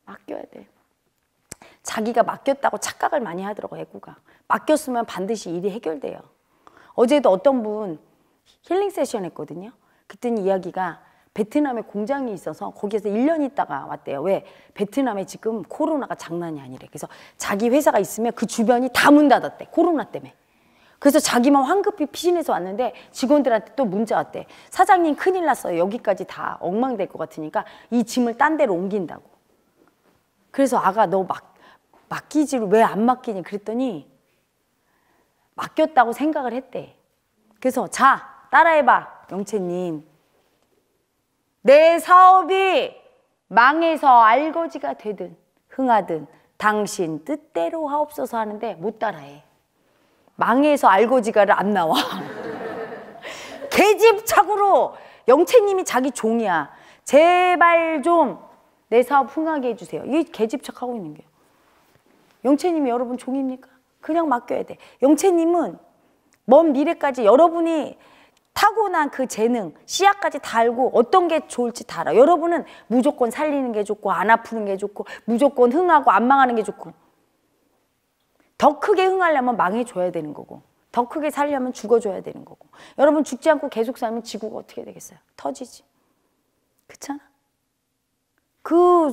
맡겨야 돼. 자기가 맡겼다고 착각을 많이 하더라고, 애구가. 맡겼으면 반드시 일이 해결돼요. 어제도 어떤 분 힐링 세션 했거든요. 그랬더니 이야기가 베트남에 공장이 있어서 거기에서 1년 있다가 왔대요. 왜? 베트남에 지금 코로나가 장난이 아니래. 그래서 자기 회사가 있으면 그 주변이 다 문 닫았대. 코로나 때문에. 그래서 자기만 황급히 피신해서 왔는데 직원들한테 또 문자 왔대. 사장님 큰일 났어요. 여기까지 다 엉망될 것 같으니까 이 짐을 딴 데로 옮긴다고. 그래서 아가 너 막, 맡기지 왜 안 맡기니 그랬더니 맡겼다고 생각을 했대. 그래서 자 따라해봐 영채님. 내 사업이 망해서 알거지가 되든 흥하든 당신 뜻대로 하옵소서 하는데 못 따라해. 망해서 알고지가를 안 나와. 계집착으로 영채님이 자기 종이야. 제발 좀 내 사업 흥하게 해주세요. 이게 계집착하고 있는 게요. 영채님이 여러분 종입니까? 그냥 맡겨야 돼. 영채님은 먼 미래까지 여러분이 타고난 그 재능, 씨앗까지 다 알고 어떤 게 좋을지 다 알아. 여러분은 무조건 살리는 게 좋고 안 아프는 게 좋고 무조건 흥하고 안 망하는 게 좋고 더 크게 흥하려면 망해줘야 되는 거고 더 크게 살려면 죽어줘야 되는 거고 여러분 죽지 않고 계속 살면 지구가 어떻게 되겠어요? 터지지 그렇잖아 그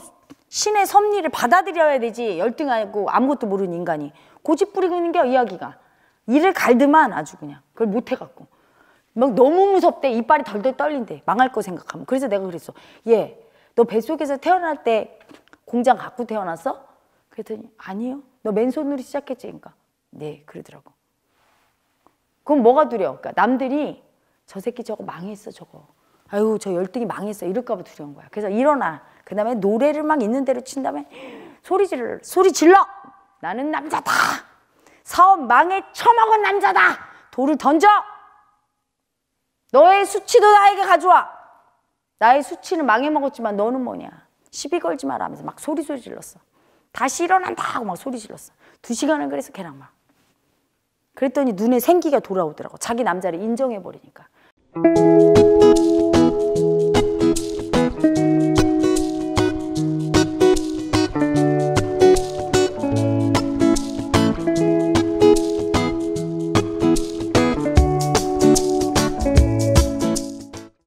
신의 섭리를 받아들여야 되지 열등하고 아무것도 모르는 인간이 고집 부리는게 이야기가 이를 갈드만 아주 그냥 그걸 못 해갖고 막 너무 무섭대 이빨이 덜덜 떨린대 망할 거 생각하면 그래서 내가 그랬어 얘너 예, 뱃속에서 태어날 때 공장 갖고 태어났어? 그랬더니 아니요 너 맨손으로 시작했지? 그러니까 네 그러더라고. 그럼 뭐가 두려워? 그러니까 남들이 저 새끼 저거 망했어 저거. 아유 저 열등이 망했어 이럴까 봐 두려운 거야. 그래서 일어나. 그 다음에 노래를 막 있는 대로 친 다음에 소리 질러. 소리 질러. 나는 남자다. 사업 망해 처먹은 남자다. 돌을 던져. 너의 수치도 나에게 가져와. 나의 수치는 망해먹었지만 너는 뭐냐. 시비 걸지 마라 하면서 막 소리소리 질렀어. 다시 일어난다 하고 막 소리 질렀어. 두 시간을 그래서 걔랑 막. 그랬더니 눈에 생기가 돌아오더라고. 자기 남자를 인정해버리니까.